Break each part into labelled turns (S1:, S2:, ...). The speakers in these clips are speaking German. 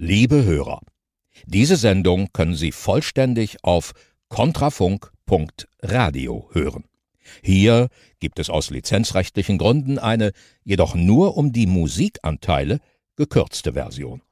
S1: Liebe Hörer, diese Sendung können Sie vollständig auf kontrafunk.radio hören. Hier gibt es aus lizenzrechtlichen Gründen eine, jedoch nur um die Musikanteile gekürzte Version.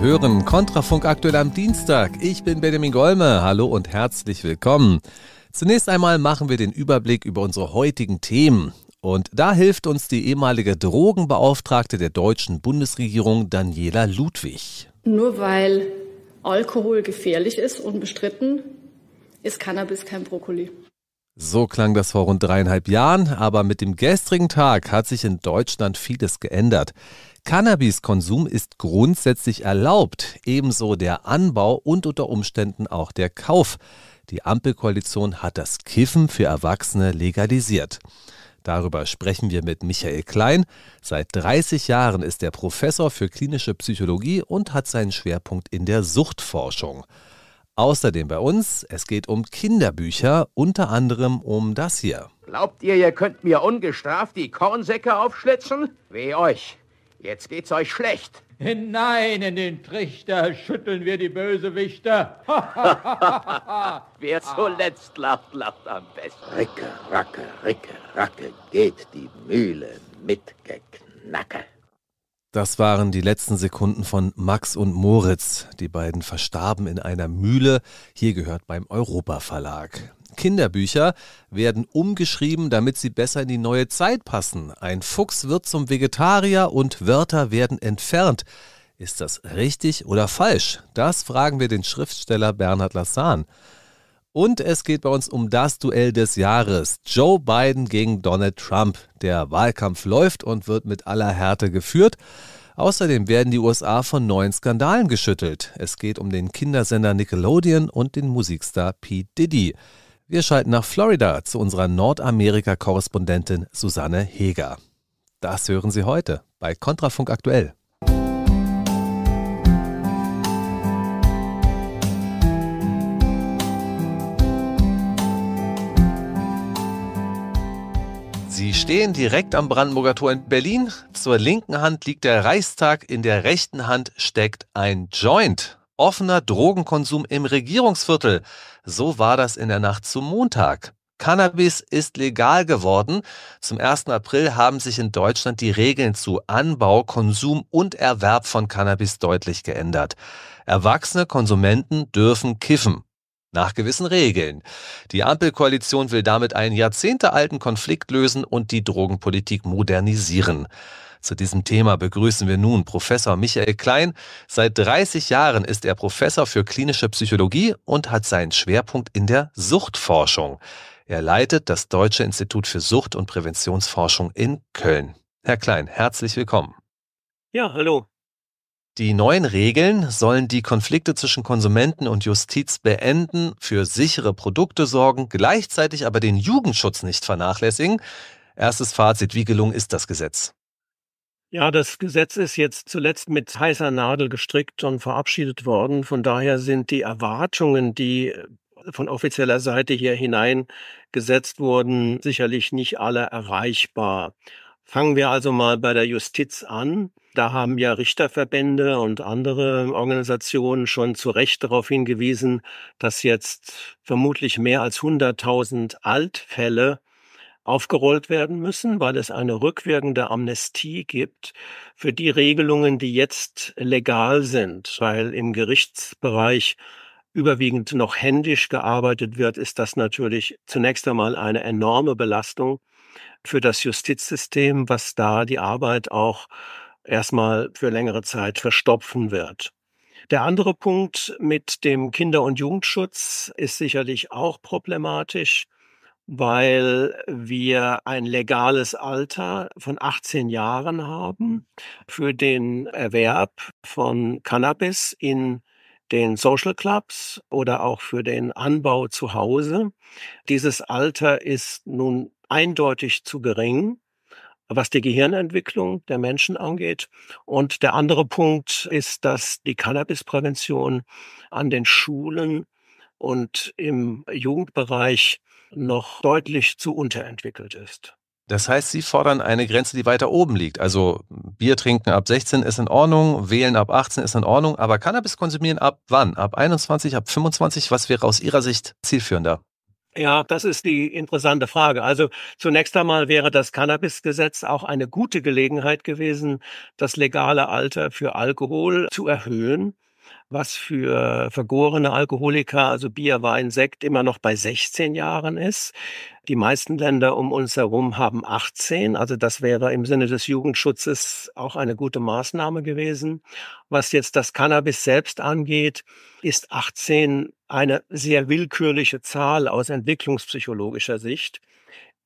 S2: hören Kontrafunk aktuell am Dienstag. Ich bin Benjamin Golme. Hallo und herzlich willkommen. Zunächst einmal machen wir den Überblick über unsere heutigen Themen. Und da hilft uns die ehemalige Drogenbeauftragte der deutschen Bundesregierung, Daniela Ludwig.
S3: Nur weil Alkohol gefährlich ist, unbestritten, ist Cannabis kein Brokkoli.
S2: So klang das vor rund dreieinhalb Jahren, aber mit dem gestrigen Tag hat sich in Deutschland vieles geändert. Cannabiskonsum ist grundsätzlich erlaubt, ebenso der Anbau und unter Umständen auch der Kauf. Die Ampelkoalition hat das Kiffen für Erwachsene legalisiert. Darüber sprechen wir mit Michael Klein. Seit 30 Jahren ist er Professor für klinische Psychologie und hat seinen Schwerpunkt in der Suchtforschung. Außerdem bei uns, es geht um Kinderbücher, unter anderem um das hier.
S1: Glaubt ihr, ihr könnt mir ungestraft die Kornsäcke aufschlitzen? Weh euch! Jetzt geht's euch schlecht. Hinein in den Trichter schütteln wir die Bösewichter.
S4: Wer zuletzt lacht, lacht am besten.
S1: Ricke, racke, ricke, racke, geht die
S4: Mühle mit Geknacke.
S2: Das waren die letzten Sekunden von Max und Moritz. Die beiden verstarben in einer Mühle, hier gehört beim Europa Verlag. Kinderbücher werden umgeschrieben, damit sie besser in die neue Zeit passen. Ein Fuchs wird zum Vegetarier und Wörter werden entfernt. Ist das richtig oder falsch? Das fragen wir den Schriftsteller Bernhard Lassan. Und es geht bei uns um das Duell des Jahres. Joe Biden gegen Donald Trump. Der Wahlkampf läuft und wird mit aller Härte geführt. Außerdem werden die USA von neuen Skandalen geschüttelt. Es geht um den Kindersender Nickelodeon und den Musikstar P. Diddy. Wir schalten nach Florida zu unserer Nordamerika-Korrespondentin Susanne Heger. Das hören Sie heute bei Kontrafunk aktuell. Sie stehen direkt am Brandenburger Tor in Berlin. Zur linken Hand liegt der Reichstag, in der rechten Hand steckt ein Joint offener Drogenkonsum im Regierungsviertel. So war das in der Nacht zum Montag. Cannabis ist legal geworden. Zum 1. April haben sich in Deutschland die Regeln zu Anbau, Konsum und Erwerb von Cannabis deutlich geändert. Erwachsene Konsumenten dürfen kiffen. Nach gewissen Regeln. Die Ampelkoalition will damit einen jahrzehntealten Konflikt lösen und die Drogenpolitik modernisieren. Zu diesem Thema begrüßen wir nun Professor Michael Klein. Seit 30 Jahren ist er Professor für klinische Psychologie und hat seinen Schwerpunkt in der Suchtforschung. Er leitet das Deutsche Institut für Sucht- und Präventionsforschung in Köln. Herr Klein, herzlich willkommen. Ja, hallo. Die neuen Regeln sollen die Konflikte zwischen Konsumenten und Justiz beenden, für sichere Produkte sorgen, gleichzeitig aber den Jugendschutz nicht vernachlässigen. Erstes Fazit, wie gelungen ist das Gesetz?
S5: Ja, das Gesetz ist jetzt zuletzt mit heißer Nadel gestrickt und verabschiedet worden. Von daher sind die Erwartungen, die äh, von offizieller Seite hier hineingesetzt wurden, sicherlich nicht alle erreichbar. Fangen wir also mal bei der Justiz an. Da haben ja Richterverbände und andere Organisationen schon zu Recht darauf hingewiesen, dass jetzt vermutlich mehr als 100.000 Altfälle aufgerollt werden müssen, weil es eine rückwirkende Amnestie gibt für die Regelungen, die jetzt legal sind, weil im Gerichtsbereich überwiegend noch händisch gearbeitet wird, ist das natürlich zunächst einmal eine enorme Belastung für das Justizsystem, was da die Arbeit auch erstmal für längere Zeit verstopfen wird. Der andere Punkt mit dem Kinder- und Jugendschutz ist sicherlich auch problematisch weil wir ein legales Alter von 18 Jahren haben mhm. für den Erwerb von Cannabis in den Social Clubs oder auch für den Anbau zu Hause. Dieses Alter ist nun eindeutig zu gering, was die Gehirnentwicklung der Menschen angeht. Und der andere Punkt ist, dass die Cannabisprävention an den Schulen und im Jugendbereich noch deutlich zu unterentwickelt ist. Das heißt, Sie fordern
S2: eine Grenze, die weiter oben liegt. Also Bier trinken ab 16 ist in Ordnung, wählen ab 18 ist in Ordnung, aber Cannabis konsumieren ab wann? Ab 21, ab 25? Was wäre aus Ihrer Sicht zielführender?
S5: Ja, das ist die interessante Frage. Also zunächst einmal wäre das Cannabisgesetz auch eine gute Gelegenheit gewesen, das legale Alter für Alkohol zu erhöhen was für vergorene Alkoholiker, also Bier, Wein, Sekt, immer noch bei 16 Jahren ist. Die meisten Länder um uns herum haben 18, also das wäre im Sinne des Jugendschutzes auch eine gute Maßnahme gewesen. Was jetzt das Cannabis selbst angeht, ist 18 eine sehr willkürliche Zahl aus entwicklungspsychologischer Sicht.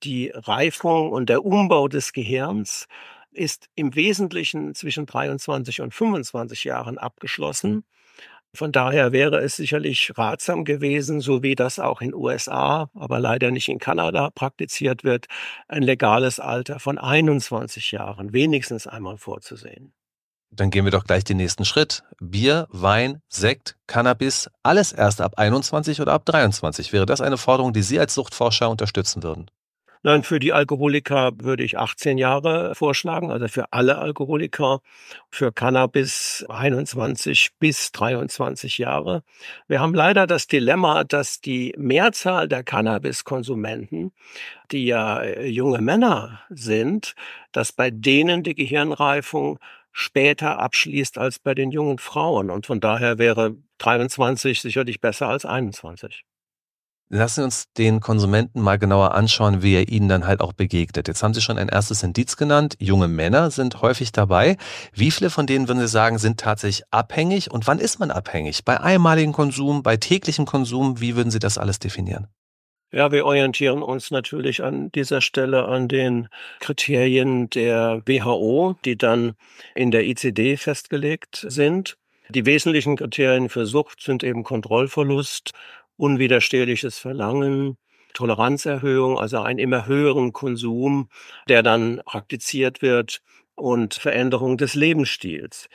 S5: Die Reifung und der Umbau des Gehirns ist im Wesentlichen zwischen 23 und 25 Jahren abgeschlossen. Von daher wäre es sicherlich ratsam gewesen, so wie das auch in USA, aber leider nicht in Kanada praktiziert wird, ein legales Alter von 21 Jahren wenigstens einmal vorzusehen.
S2: Dann gehen wir doch gleich den nächsten Schritt. Bier, Wein, Sekt, Cannabis, alles erst ab 21 oder ab 23. Wäre das eine Forderung, die Sie als Suchtforscher unterstützen würden?
S5: Nein, für die Alkoholiker würde ich 18 Jahre vorschlagen, also für alle Alkoholiker, für Cannabis 21 bis 23 Jahre. Wir haben leider das Dilemma, dass die Mehrzahl der Cannabiskonsumenten, die ja äh, junge Männer sind, dass bei denen die Gehirnreifung später abschließt als bei den jungen Frauen. Und von daher wäre 23 sicherlich besser als 21.
S2: Lassen Sie uns den Konsumenten mal genauer anschauen, wie er ihnen dann halt auch begegnet. Jetzt haben Sie schon ein erstes Indiz genannt. Junge Männer sind häufig dabei. Wie viele von denen würden Sie sagen, sind tatsächlich abhängig? Und wann ist man abhängig? Bei einmaligem Konsum, bei täglichem Konsum? Wie würden Sie das alles definieren?
S5: Ja, wir orientieren uns natürlich an dieser Stelle an den Kriterien der WHO, die dann in der ICD festgelegt sind. Die wesentlichen Kriterien für Sucht sind eben Kontrollverlust unwiderstehliches Verlangen, Toleranzerhöhung, also einen immer höheren Konsum, der dann praktiziert wird und Veränderung des Lebensstils.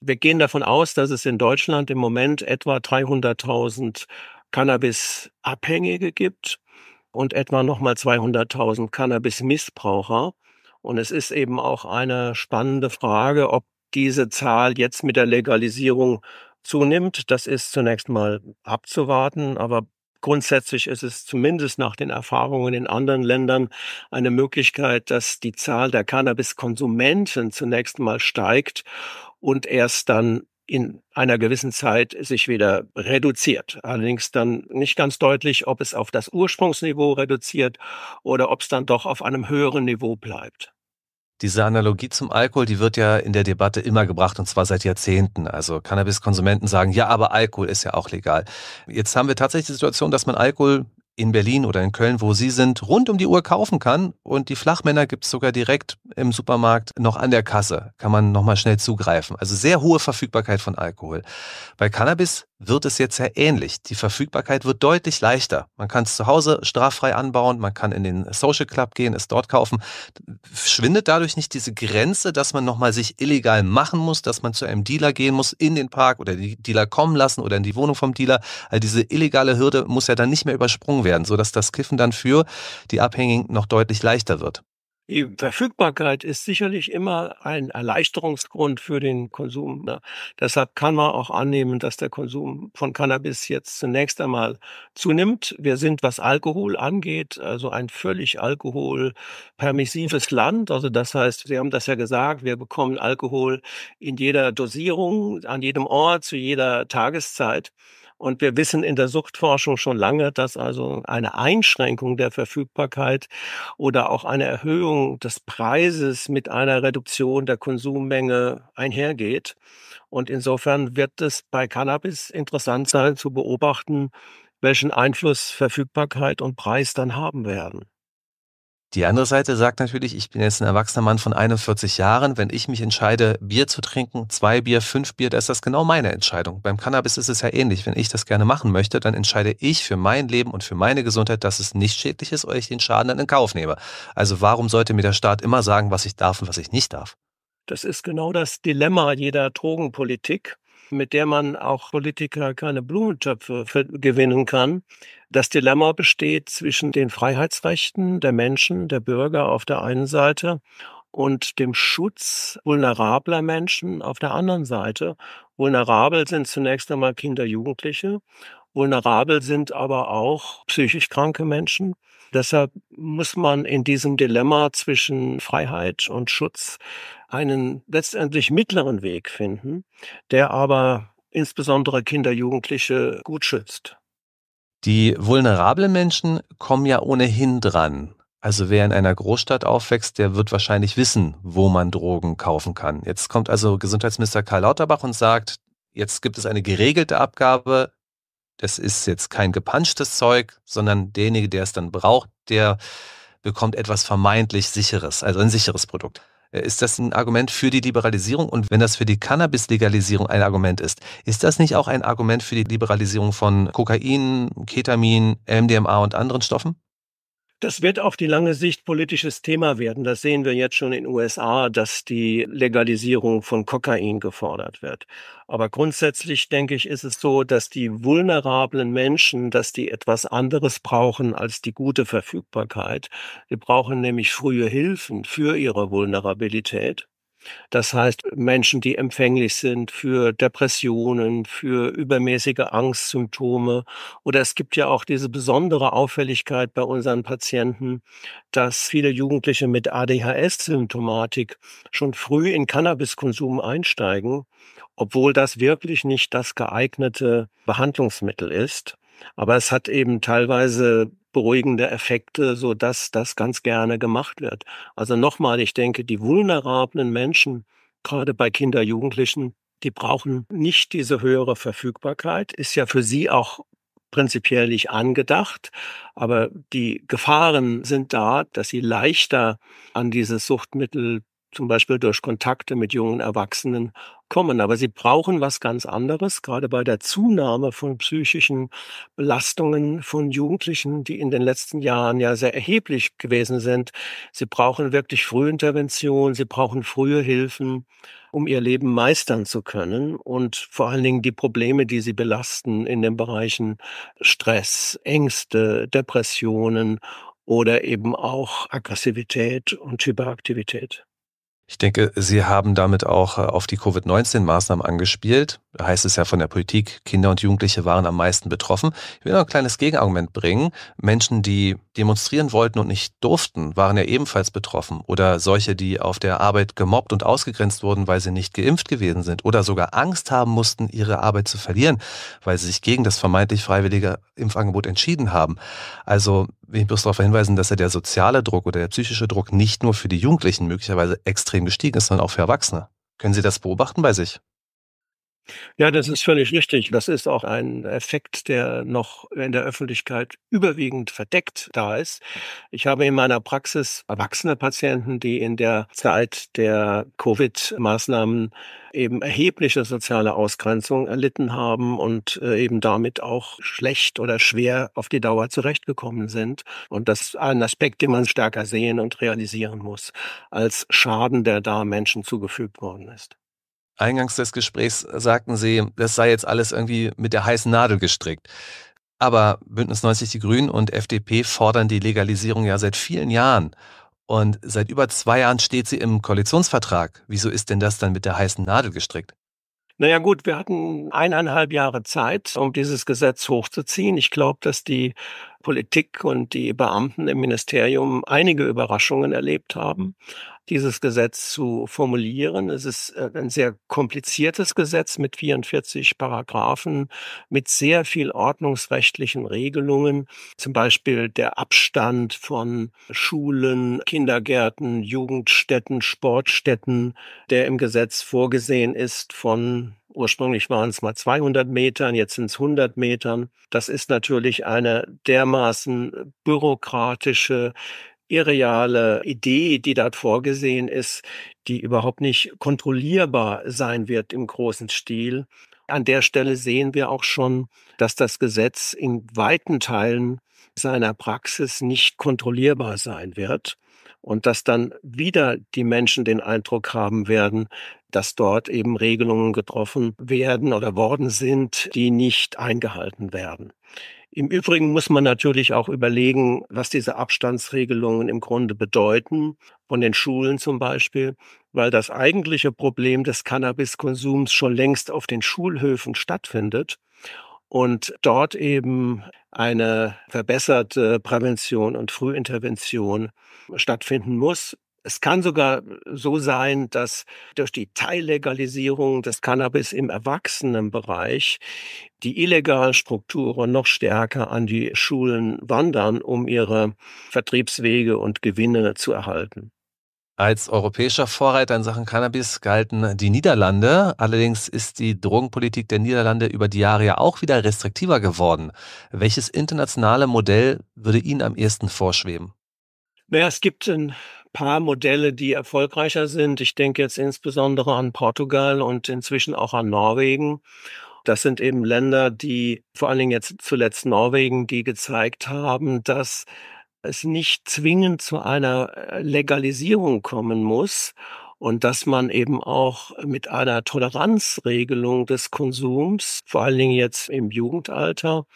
S5: Wir gehen davon aus, dass es in Deutschland im Moment etwa 300.000 Cannabis-Abhängige gibt und etwa nochmal 200.000 Cannabis-Missbraucher. Und es ist eben auch eine spannende Frage, ob diese Zahl jetzt mit der Legalisierung zunimmt. Das ist zunächst mal abzuwarten, aber grundsätzlich ist es zumindest nach den Erfahrungen in anderen Ländern eine Möglichkeit, dass die Zahl der Cannabiskonsumenten zunächst mal steigt und erst dann in einer gewissen Zeit sich wieder reduziert. Allerdings dann nicht ganz deutlich, ob es auf das Ursprungsniveau reduziert oder ob es dann doch auf einem höheren Niveau bleibt.
S2: Diese Analogie zum Alkohol, die wird ja in der Debatte immer gebracht und zwar seit Jahrzehnten. Also Cannabiskonsumenten sagen, ja, aber Alkohol ist ja auch legal. Jetzt haben wir tatsächlich die Situation, dass man Alkohol in Berlin oder in Köln, wo Sie sind, rund um die Uhr kaufen kann. Und die Flachmänner gibt es sogar direkt im Supermarkt noch an der Kasse. Kann man nochmal schnell zugreifen. Also sehr hohe Verfügbarkeit von Alkohol. Bei Cannabis wird es jetzt sehr ähnlich. Die Verfügbarkeit wird deutlich leichter. Man kann es zu Hause straffrei anbauen, man kann in den Social Club gehen, es dort kaufen. Schwindet dadurch nicht diese Grenze, dass man nochmal sich illegal machen muss, dass man zu einem Dealer gehen muss, in den Park oder die Dealer kommen lassen oder in die Wohnung vom Dealer. All diese illegale Hürde muss ja dann nicht mehr übersprungen gezwungen werden, sodass das Kiffen dann für die Abhängigen noch deutlich leichter wird.
S5: Die Verfügbarkeit ist sicherlich immer ein Erleichterungsgrund für den Konsum. Ne? Deshalb kann man auch annehmen, dass der Konsum von Cannabis jetzt zunächst einmal zunimmt. Wir sind, was Alkohol angeht, also ein völlig alkoholpermissives Land. Also das heißt, Sie haben das ja gesagt, wir bekommen Alkohol in jeder Dosierung, an jedem Ort, zu jeder Tageszeit. Und wir wissen in der Suchtforschung schon lange, dass also eine Einschränkung der Verfügbarkeit oder auch eine Erhöhung des Preises mit einer Reduktion der Konsummenge einhergeht. Und insofern wird es bei Cannabis interessant sein zu beobachten, welchen Einfluss Verfügbarkeit und Preis dann haben werden.
S2: Die andere Seite sagt natürlich, ich bin jetzt ein erwachsener Mann von 41 Jahren. Wenn ich mich entscheide, Bier zu trinken, zwei Bier, fünf Bier, dann ist das genau meine Entscheidung. Beim Cannabis ist es ja ähnlich. Wenn ich das gerne machen möchte, dann entscheide ich für mein Leben und für meine Gesundheit, dass es nicht schädlich ist oder ich den Schaden dann in Kauf nehme. Also warum sollte mir der Staat immer sagen, was ich darf und was ich nicht darf?
S5: Das ist genau das Dilemma jeder Drogenpolitik mit der man auch Politiker keine Blumentöpfe gewinnen kann, das Dilemma besteht zwischen den Freiheitsrechten der Menschen, der Bürger auf der einen Seite und dem Schutz vulnerabler Menschen auf der anderen Seite. Vulnerabel sind zunächst einmal Kinder, Jugendliche. Vulnerabel sind aber auch psychisch kranke Menschen. Deshalb muss man in diesem Dilemma zwischen Freiheit und Schutz einen letztendlich mittleren Weg finden, der aber insbesondere Kinder, Jugendliche gut schützt.
S2: Die vulnerablen Menschen kommen ja ohnehin dran. Also wer in einer Großstadt aufwächst, der wird wahrscheinlich wissen, wo man Drogen kaufen kann. Jetzt kommt also Gesundheitsminister Karl Lauterbach und sagt, jetzt gibt es eine geregelte Abgabe. Das ist jetzt kein gepanschtes Zeug, sondern derjenige, der es dann braucht, der bekommt etwas vermeintlich sicheres, also ein sicheres Produkt. Äh, ist das ein Argument für die Liberalisierung? Und wenn das für die Cannabis-Legalisierung ein Argument ist, ist das nicht auch ein Argument für die Liberalisierung von Kokain, Ketamin, MDMA und anderen Stoffen?
S5: Das wird auf die lange Sicht politisches Thema werden. Das sehen wir jetzt schon in den USA, dass die Legalisierung von Kokain gefordert wird. Aber grundsätzlich denke ich, ist es so, dass die vulnerablen Menschen, dass die etwas anderes brauchen als die gute Verfügbarkeit. Die brauchen nämlich frühe Hilfen für ihre Vulnerabilität. Das heißt, Menschen, die empfänglich sind für Depressionen, für übermäßige Angstsymptome. Oder es gibt ja auch diese besondere Auffälligkeit bei unseren Patienten, dass viele Jugendliche mit ADHS-Symptomatik schon früh in Cannabiskonsum einsteigen, obwohl das wirklich nicht das geeignete Behandlungsmittel ist. Aber es hat eben teilweise beruhigende Effekte, so dass das ganz gerne gemacht wird. Also nochmal, ich denke, die vulnerablen Menschen, gerade bei Kinder, Jugendlichen, die brauchen nicht diese höhere Verfügbarkeit, ist ja für sie auch prinzipiell nicht angedacht, aber die Gefahren sind da, dass sie leichter an dieses Suchtmittel zum Beispiel durch Kontakte mit jungen Erwachsenen kommen. Aber sie brauchen was ganz anderes, gerade bei der Zunahme von psychischen Belastungen von Jugendlichen, die in den letzten Jahren ja sehr erheblich gewesen sind. Sie brauchen wirklich Frühintervention, sie brauchen frühe Hilfen, um ihr Leben meistern zu können und vor allen Dingen die Probleme, die sie belasten in den Bereichen Stress, Ängste, Depressionen oder eben auch Aggressivität und Hyperaktivität.
S2: Ich denke, Sie haben damit auch äh, auf die Covid-19-Maßnahmen angespielt heißt es ja von der Politik, Kinder und Jugendliche waren am meisten betroffen. Ich will noch ein kleines Gegenargument bringen. Menschen, die demonstrieren wollten und nicht durften, waren ja ebenfalls betroffen. Oder solche, die auf der Arbeit gemobbt und ausgegrenzt wurden, weil sie nicht geimpft gewesen sind. Oder sogar Angst haben mussten, ihre Arbeit zu verlieren, weil sie sich gegen das vermeintlich freiwillige Impfangebot entschieden haben. Also will ich bloß darauf hinweisen, dass ja der soziale Druck oder der psychische Druck nicht nur für die Jugendlichen möglicherweise extrem gestiegen ist, sondern auch für Erwachsene. Können Sie das beobachten bei sich?
S5: Ja, das ist völlig richtig. Das ist auch ein Effekt, der noch in der Öffentlichkeit überwiegend verdeckt da ist. Ich habe in meiner Praxis erwachsene Patienten, die in der Zeit der Covid-Maßnahmen eben erhebliche soziale Ausgrenzung erlitten haben und äh, eben damit auch schlecht oder schwer auf die Dauer zurechtgekommen sind. Und das ist ein Aspekt, den man stärker sehen und realisieren muss, als Schaden, der da Menschen zugefügt worden ist.
S2: Eingangs des Gesprächs sagten Sie, das sei jetzt alles irgendwie mit der heißen Nadel gestrickt. Aber Bündnis 90 Die Grünen und FDP fordern die Legalisierung ja seit vielen Jahren. Und seit über zwei Jahren steht sie im Koalitionsvertrag. Wieso ist denn das dann mit der heißen Nadel gestrickt?
S5: Naja gut, wir hatten eineinhalb Jahre Zeit, um dieses Gesetz hochzuziehen. Ich glaube, dass die Politik und die Beamten im Ministerium einige Überraschungen erlebt haben dieses Gesetz zu formulieren. Es ist äh, ein sehr kompliziertes Gesetz mit 44 Paragraphen, mit sehr viel ordnungsrechtlichen Regelungen, zum Beispiel der Abstand von Schulen, Kindergärten, Jugendstätten, Sportstätten, der im Gesetz vorgesehen ist von Ursprünglich waren es mal 200 Metern, jetzt sind es 100 Metern. Das ist natürlich eine dermaßen bürokratische, irreale Idee, die dort vorgesehen ist, die überhaupt nicht kontrollierbar sein wird im großen Stil. An der Stelle sehen wir auch schon, dass das Gesetz in weiten Teilen seiner Praxis nicht kontrollierbar sein wird und dass dann wieder die Menschen den Eindruck haben werden, dass dort eben Regelungen getroffen werden oder worden sind, die nicht eingehalten werden. Im Übrigen muss man natürlich auch überlegen, was diese Abstandsregelungen im Grunde bedeuten, von den Schulen zum Beispiel, weil das eigentliche Problem des Cannabiskonsums schon längst auf den Schulhöfen stattfindet und dort eben eine verbesserte Prävention und Frühintervention stattfinden muss. Es kann sogar so sein, dass durch die Teillegalisierung des Cannabis im Erwachsenenbereich die illegalen Strukturen noch stärker an die Schulen wandern, um ihre Vertriebswege und Gewinne zu erhalten. Als
S2: europäischer Vorreiter in Sachen Cannabis galten die Niederlande. Allerdings ist die Drogenpolitik der Niederlande über die Jahre ja auch wieder restriktiver geworden. Welches internationale Modell würde Ihnen am ehesten vorschweben?
S5: Naja, es gibt ein paar Modelle, die erfolgreicher sind. Ich denke jetzt insbesondere an Portugal und inzwischen auch an Norwegen. Das sind eben Länder, die vor allen Dingen jetzt zuletzt Norwegen, die gezeigt haben, dass es nicht zwingend zu einer äh, Legalisierung kommen muss und dass man eben auch mit einer Toleranzregelung des Konsums, vor allen Dingen jetzt im Jugendalter,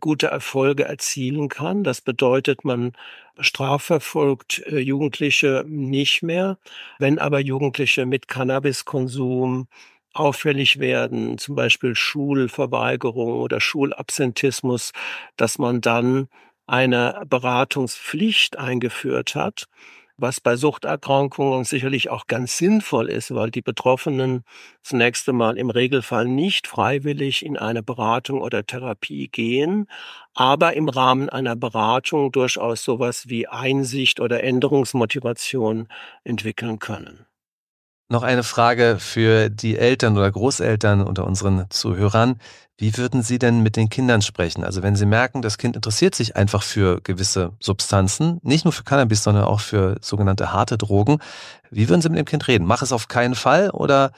S5: gute Erfolge erzielen kann. Das bedeutet, man strafverfolgt äh, Jugendliche nicht mehr. Wenn aber Jugendliche mit Cannabiskonsum auffällig werden, zum Beispiel Schulverweigerung oder Schulabsentismus, dass man dann eine Beratungspflicht eingeführt hat was bei Suchterkrankungen sicherlich auch ganz sinnvoll ist, weil die Betroffenen zunächst einmal im Regelfall nicht freiwillig in eine Beratung oder Therapie gehen, aber im Rahmen einer Beratung durchaus sowas wie Einsicht oder Änderungsmotivation entwickeln können.
S2: Noch eine Frage für die Eltern oder Großeltern unter unseren Zuhörern. Wie würden Sie denn mit den Kindern sprechen? Also wenn Sie merken, das Kind interessiert sich einfach für gewisse Substanzen, nicht nur für Cannabis, sondern auch für sogenannte harte Drogen. Wie würden Sie mit dem Kind reden? Mach es auf keinen Fall oder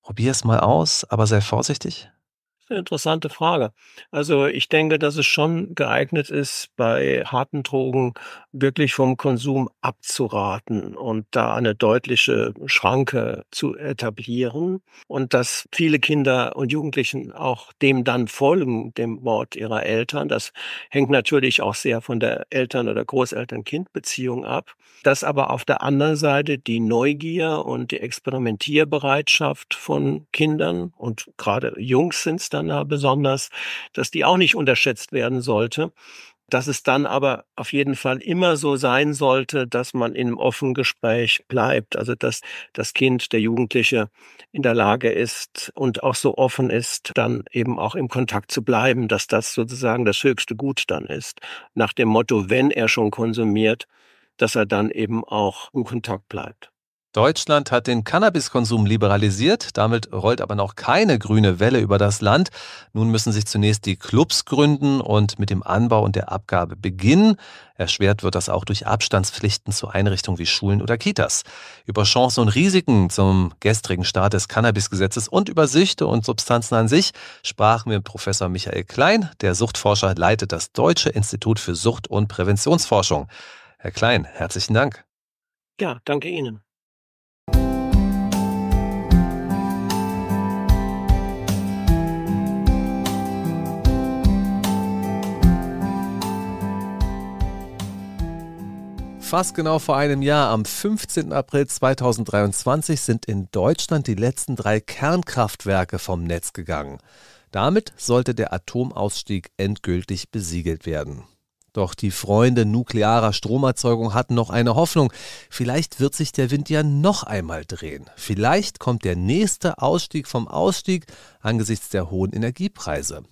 S2: probier es mal aus, aber sei vorsichtig?
S5: eine interessante Frage. Also ich denke, dass es schon geeignet ist, bei harten Drogen wirklich vom Konsum abzuraten und da eine deutliche Schranke zu etablieren und dass viele Kinder und Jugendlichen auch dem dann folgen, dem Mord ihrer Eltern. Das hängt natürlich auch sehr von der Eltern- oder Großeltern-Kind-Beziehung ab. Dass aber auf der anderen Seite die Neugier und die Experimentierbereitschaft von Kindern und gerade Jungs sind dann da besonders, dass die auch nicht unterschätzt werden sollte dass es dann aber auf jeden Fall immer so sein sollte, dass man in einem offenen Gespräch bleibt, also dass das Kind, der Jugendliche in der Lage ist und auch so offen ist, dann eben auch im Kontakt zu bleiben, dass das sozusagen das höchste Gut dann ist. Nach dem Motto, wenn er schon konsumiert, dass er dann eben auch im Kontakt bleibt.
S2: Deutschland hat den Cannabiskonsum liberalisiert, damit rollt aber noch keine grüne Welle über das Land. Nun müssen sich zunächst die Clubs gründen und mit dem Anbau und der Abgabe beginnen. Erschwert wird das auch durch Abstandspflichten zu Einrichtungen wie Schulen oder Kitas. Über Chancen und Risiken zum gestrigen Start des Cannabisgesetzes und über Süchte und Substanzen an sich sprachen wir mit Professor Michael Klein. Der Suchtforscher leitet das Deutsche Institut für Sucht- und Präventionsforschung. Herr Klein, herzlichen Dank.
S5: Ja, danke Ihnen.
S2: Fast genau vor einem Jahr, am 15. April 2023, sind in Deutschland die letzten drei Kernkraftwerke vom Netz gegangen. Damit sollte der Atomausstieg endgültig besiegelt werden. Doch die Freunde nuklearer Stromerzeugung hatten noch eine Hoffnung. Vielleicht wird sich der Wind ja noch einmal drehen. Vielleicht kommt der nächste Ausstieg vom Ausstieg angesichts der hohen Energiepreise.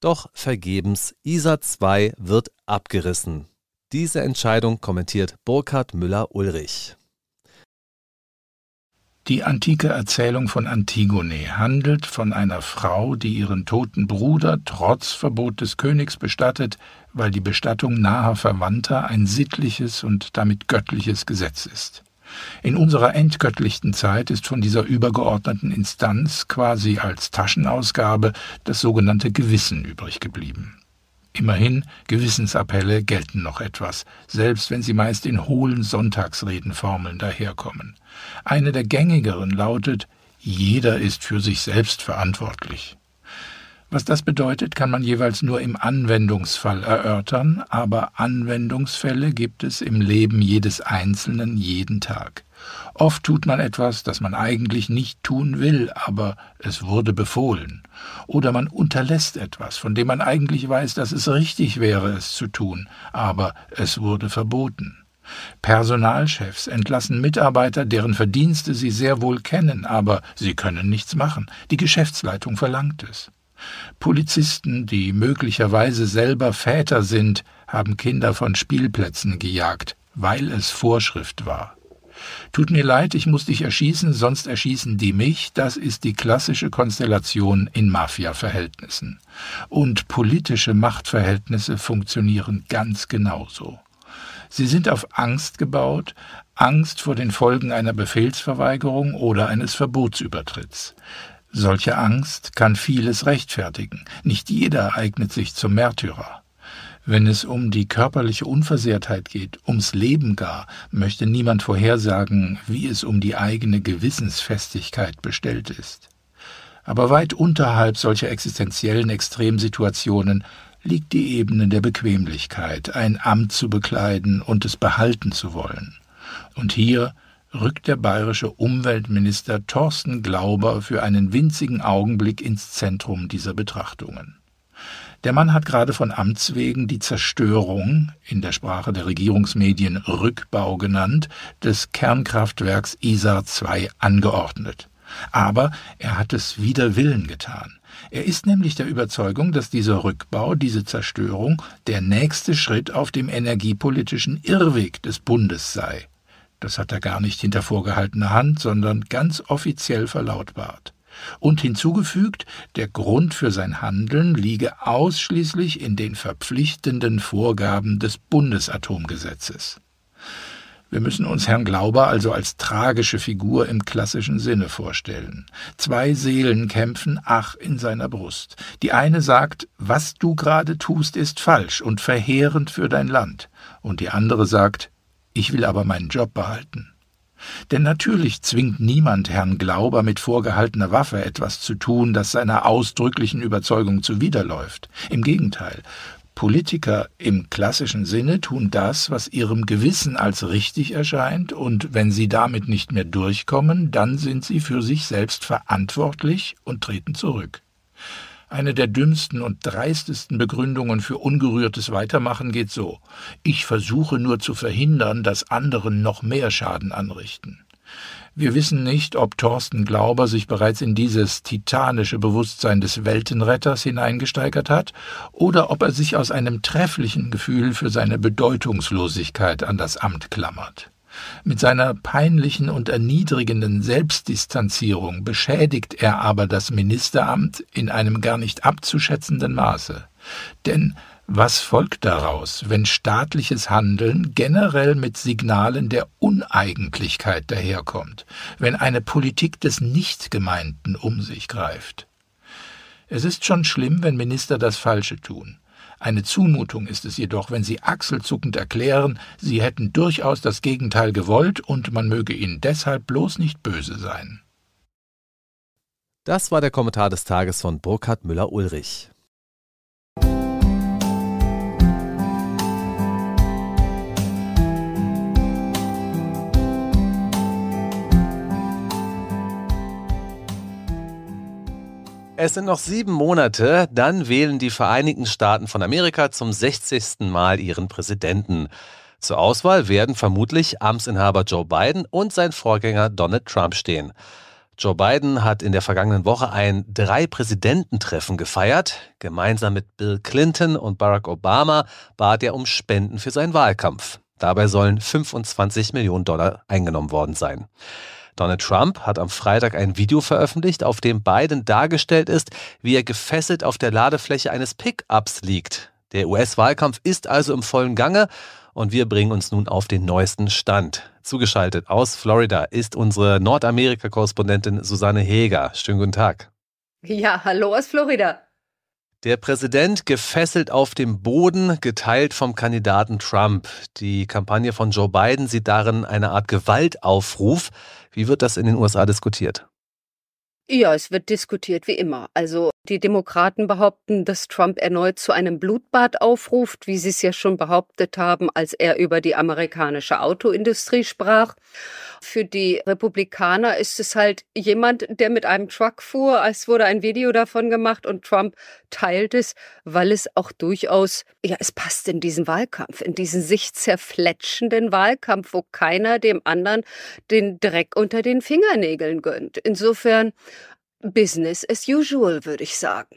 S2: Doch vergebens, ISA 2 wird abgerissen. Diese Entscheidung kommentiert Burkhard Müller-Ulrich.
S1: Die antike Erzählung von Antigone handelt von einer Frau, die ihren toten Bruder trotz Verbot des Königs bestattet, weil die Bestattung naher Verwandter ein sittliches und damit göttliches Gesetz ist. In unserer entgöttlichten Zeit ist von dieser übergeordneten Instanz quasi als Taschenausgabe das sogenannte Gewissen übrig geblieben. Immerhin, Gewissensappelle gelten noch etwas, selbst wenn sie meist in hohlen Sonntagsredenformeln daherkommen. Eine der gängigeren lautet, jeder ist für sich selbst verantwortlich. Was das bedeutet, kann man jeweils nur im Anwendungsfall erörtern, aber Anwendungsfälle gibt es im Leben jedes Einzelnen jeden Tag. Oft tut man etwas, das man eigentlich nicht tun will, aber es wurde befohlen. Oder man unterlässt etwas, von dem man eigentlich weiß, dass es richtig wäre, es zu tun, aber es wurde verboten. Personalchefs entlassen Mitarbeiter, deren Verdienste sie sehr wohl kennen, aber sie können nichts machen. Die Geschäftsleitung verlangt es. Polizisten, die möglicherweise selber Väter sind, haben Kinder von Spielplätzen gejagt, weil es Vorschrift war. Tut mir leid, ich muss dich erschießen, sonst erschießen die mich. Das ist die klassische Konstellation in Mafia-Verhältnissen. Und politische Machtverhältnisse funktionieren ganz genauso. Sie sind auf Angst gebaut, Angst vor den Folgen einer Befehlsverweigerung oder eines Verbotsübertritts. Solche Angst kann vieles rechtfertigen. Nicht jeder eignet sich zum Märtyrer. Wenn es um die körperliche Unversehrtheit geht, ums Leben gar, möchte niemand vorhersagen, wie es um die eigene Gewissensfestigkeit bestellt ist. Aber weit unterhalb solcher existenziellen Extremsituationen liegt die Ebene der Bequemlichkeit, ein Amt zu bekleiden und es behalten zu wollen. Und hier rückt der bayerische Umweltminister Thorsten Glauber für einen winzigen Augenblick ins Zentrum dieser Betrachtungen. Der Mann hat gerade von Amts wegen die Zerstörung, in der Sprache der Regierungsmedien Rückbau genannt, des Kernkraftwerks ISA 2 angeordnet. Aber er hat es wider Willen getan. Er ist nämlich der Überzeugung, dass dieser Rückbau, diese Zerstörung, der nächste Schritt auf dem energiepolitischen Irrweg des Bundes sei. Das hat er gar nicht hinter vorgehaltener Hand, sondern ganz offiziell verlautbart und hinzugefügt, der Grund für sein Handeln liege ausschließlich in den verpflichtenden Vorgaben des Bundesatomgesetzes. Wir müssen uns Herrn Glauber also als tragische Figur im klassischen Sinne vorstellen. Zwei Seelen kämpfen ach in seiner Brust. Die eine sagt, was du gerade tust, ist falsch und verheerend für dein Land. Und die andere sagt, ich will aber meinen Job behalten. Denn natürlich zwingt niemand Herrn Glauber mit vorgehaltener Waffe etwas zu tun, das seiner ausdrücklichen Überzeugung zuwiderläuft. Im Gegenteil, Politiker im klassischen Sinne tun das, was ihrem Gewissen als richtig erscheint, und wenn sie damit nicht mehr durchkommen, dann sind sie für sich selbst verantwortlich und treten zurück. Eine der dümmsten und dreistesten Begründungen für ungerührtes Weitermachen geht so Ich versuche nur zu verhindern, dass anderen noch mehr Schaden anrichten. Wir wissen nicht, ob Thorsten Glauber sich bereits in dieses titanische Bewusstsein des Weltenretters hineingesteigert hat oder ob er sich aus einem trefflichen Gefühl für seine Bedeutungslosigkeit an das Amt klammert. Mit seiner peinlichen und erniedrigenden Selbstdistanzierung beschädigt er aber das Ministeramt in einem gar nicht abzuschätzenden Maße. Denn was folgt daraus, wenn staatliches Handeln generell mit Signalen der Uneigentlichkeit daherkommt, wenn eine Politik des Nichtgemeinten um sich greift? Es ist schon schlimm, wenn Minister das Falsche tun. Eine Zumutung ist es jedoch, wenn sie achselzuckend erklären, sie hätten durchaus das Gegenteil gewollt und man möge ihnen deshalb bloß nicht böse sein. Das war der Kommentar des Tages von
S2: Burkhard Müller-Ulrich. Es sind noch sieben Monate, dann wählen die Vereinigten Staaten von Amerika zum 60. Mal ihren Präsidenten. Zur Auswahl werden vermutlich Amtsinhaber Joe Biden und sein Vorgänger Donald Trump stehen. Joe Biden hat in der vergangenen Woche ein Drei-Präsidententreffen gefeiert. Gemeinsam mit Bill Clinton und Barack Obama bat er um Spenden für seinen Wahlkampf. Dabei sollen 25 Millionen Dollar eingenommen worden sein. Donald Trump hat am Freitag ein Video veröffentlicht, auf dem Biden dargestellt ist, wie er gefesselt auf der Ladefläche eines Pickups liegt. Der US-Wahlkampf ist also im vollen Gange und wir bringen uns nun auf den neuesten Stand. Zugeschaltet aus Florida ist unsere Nordamerika-Korrespondentin Susanne Heger. Schönen guten Tag.
S3: Ja, hallo aus Florida.
S2: Der Präsident gefesselt auf dem Boden, geteilt vom Kandidaten Trump. Die Kampagne von Joe Biden sieht darin eine Art Gewaltaufruf. Wie wird das in den USA diskutiert?
S3: Ja, es wird diskutiert wie immer. Also die Demokraten behaupten, dass Trump erneut zu einem Blutbad aufruft, wie sie es ja schon behauptet haben, als er über die amerikanische Autoindustrie sprach. Für die Republikaner ist es halt jemand, der mit einem Truck fuhr. Es wurde ein Video davon gemacht und Trump teilt es, weil es auch durchaus, ja, es passt in diesen Wahlkampf, in diesen sich zerfletschenden Wahlkampf, wo keiner dem anderen den Dreck unter den Fingernägeln gönnt. Insofern, Business as usual, würde ich sagen.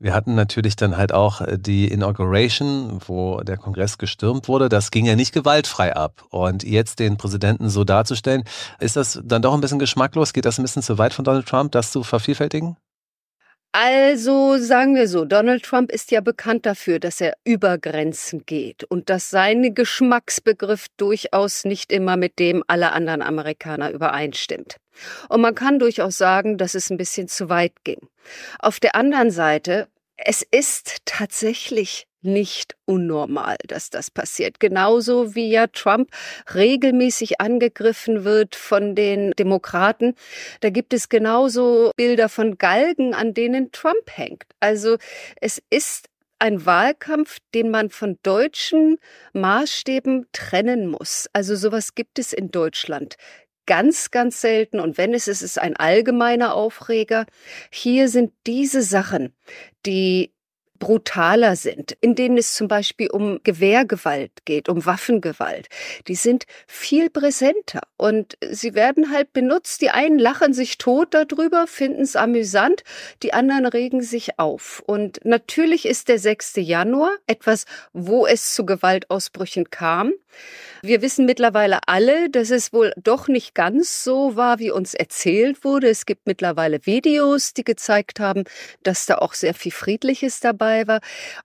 S2: Wir hatten natürlich dann halt auch äh, die Inauguration, wo der Kongress gestürmt wurde. Das ging ja nicht gewaltfrei ab. Und jetzt den Präsidenten so darzustellen, ist das dann doch ein bisschen geschmacklos? Geht das ein bisschen zu weit von Donald Trump, das zu vervielfältigen?
S3: Also sagen wir so, Donald Trump ist ja bekannt dafür, dass er über Grenzen geht und dass sein Geschmacksbegriff durchaus nicht immer mit dem aller anderen Amerikaner übereinstimmt. Und man kann durchaus sagen, dass es ein bisschen zu weit ging. Auf der anderen Seite, es ist tatsächlich nicht unnormal, dass das passiert. Genauso wie ja Trump regelmäßig angegriffen wird von den Demokraten. Da gibt es genauso Bilder von Galgen, an denen Trump hängt. Also es ist ein Wahlkampf, den man von deutschen Maßstäben trennen muss. Also sowas gibt es in Deutschland ganz, ganz selten. Und wenn es ist, ist es ein allgemeiner Aufreger. Hier sind diese Sachen, die brutaler sind, in denen es zum Beispiel um Gewehrgewalt geht, um Waffengewalt. Die sind viel präsenter und sie werden halt benutzt. Die einen lachen sich tot darüber, finden es amüsant, die anderen regen sich auf. Und natürlich ist der 6. Januar etwas, wo es zu Gewaltausbrüchen kam. Wir wissen mittlerweile alle, dass es wohl doch nicht ganz so war, wie uns erzählt wurde. Es gibt mittlerweile Videos, die gezeigt haben, dass da auch sehr viel Friedliches dabei war.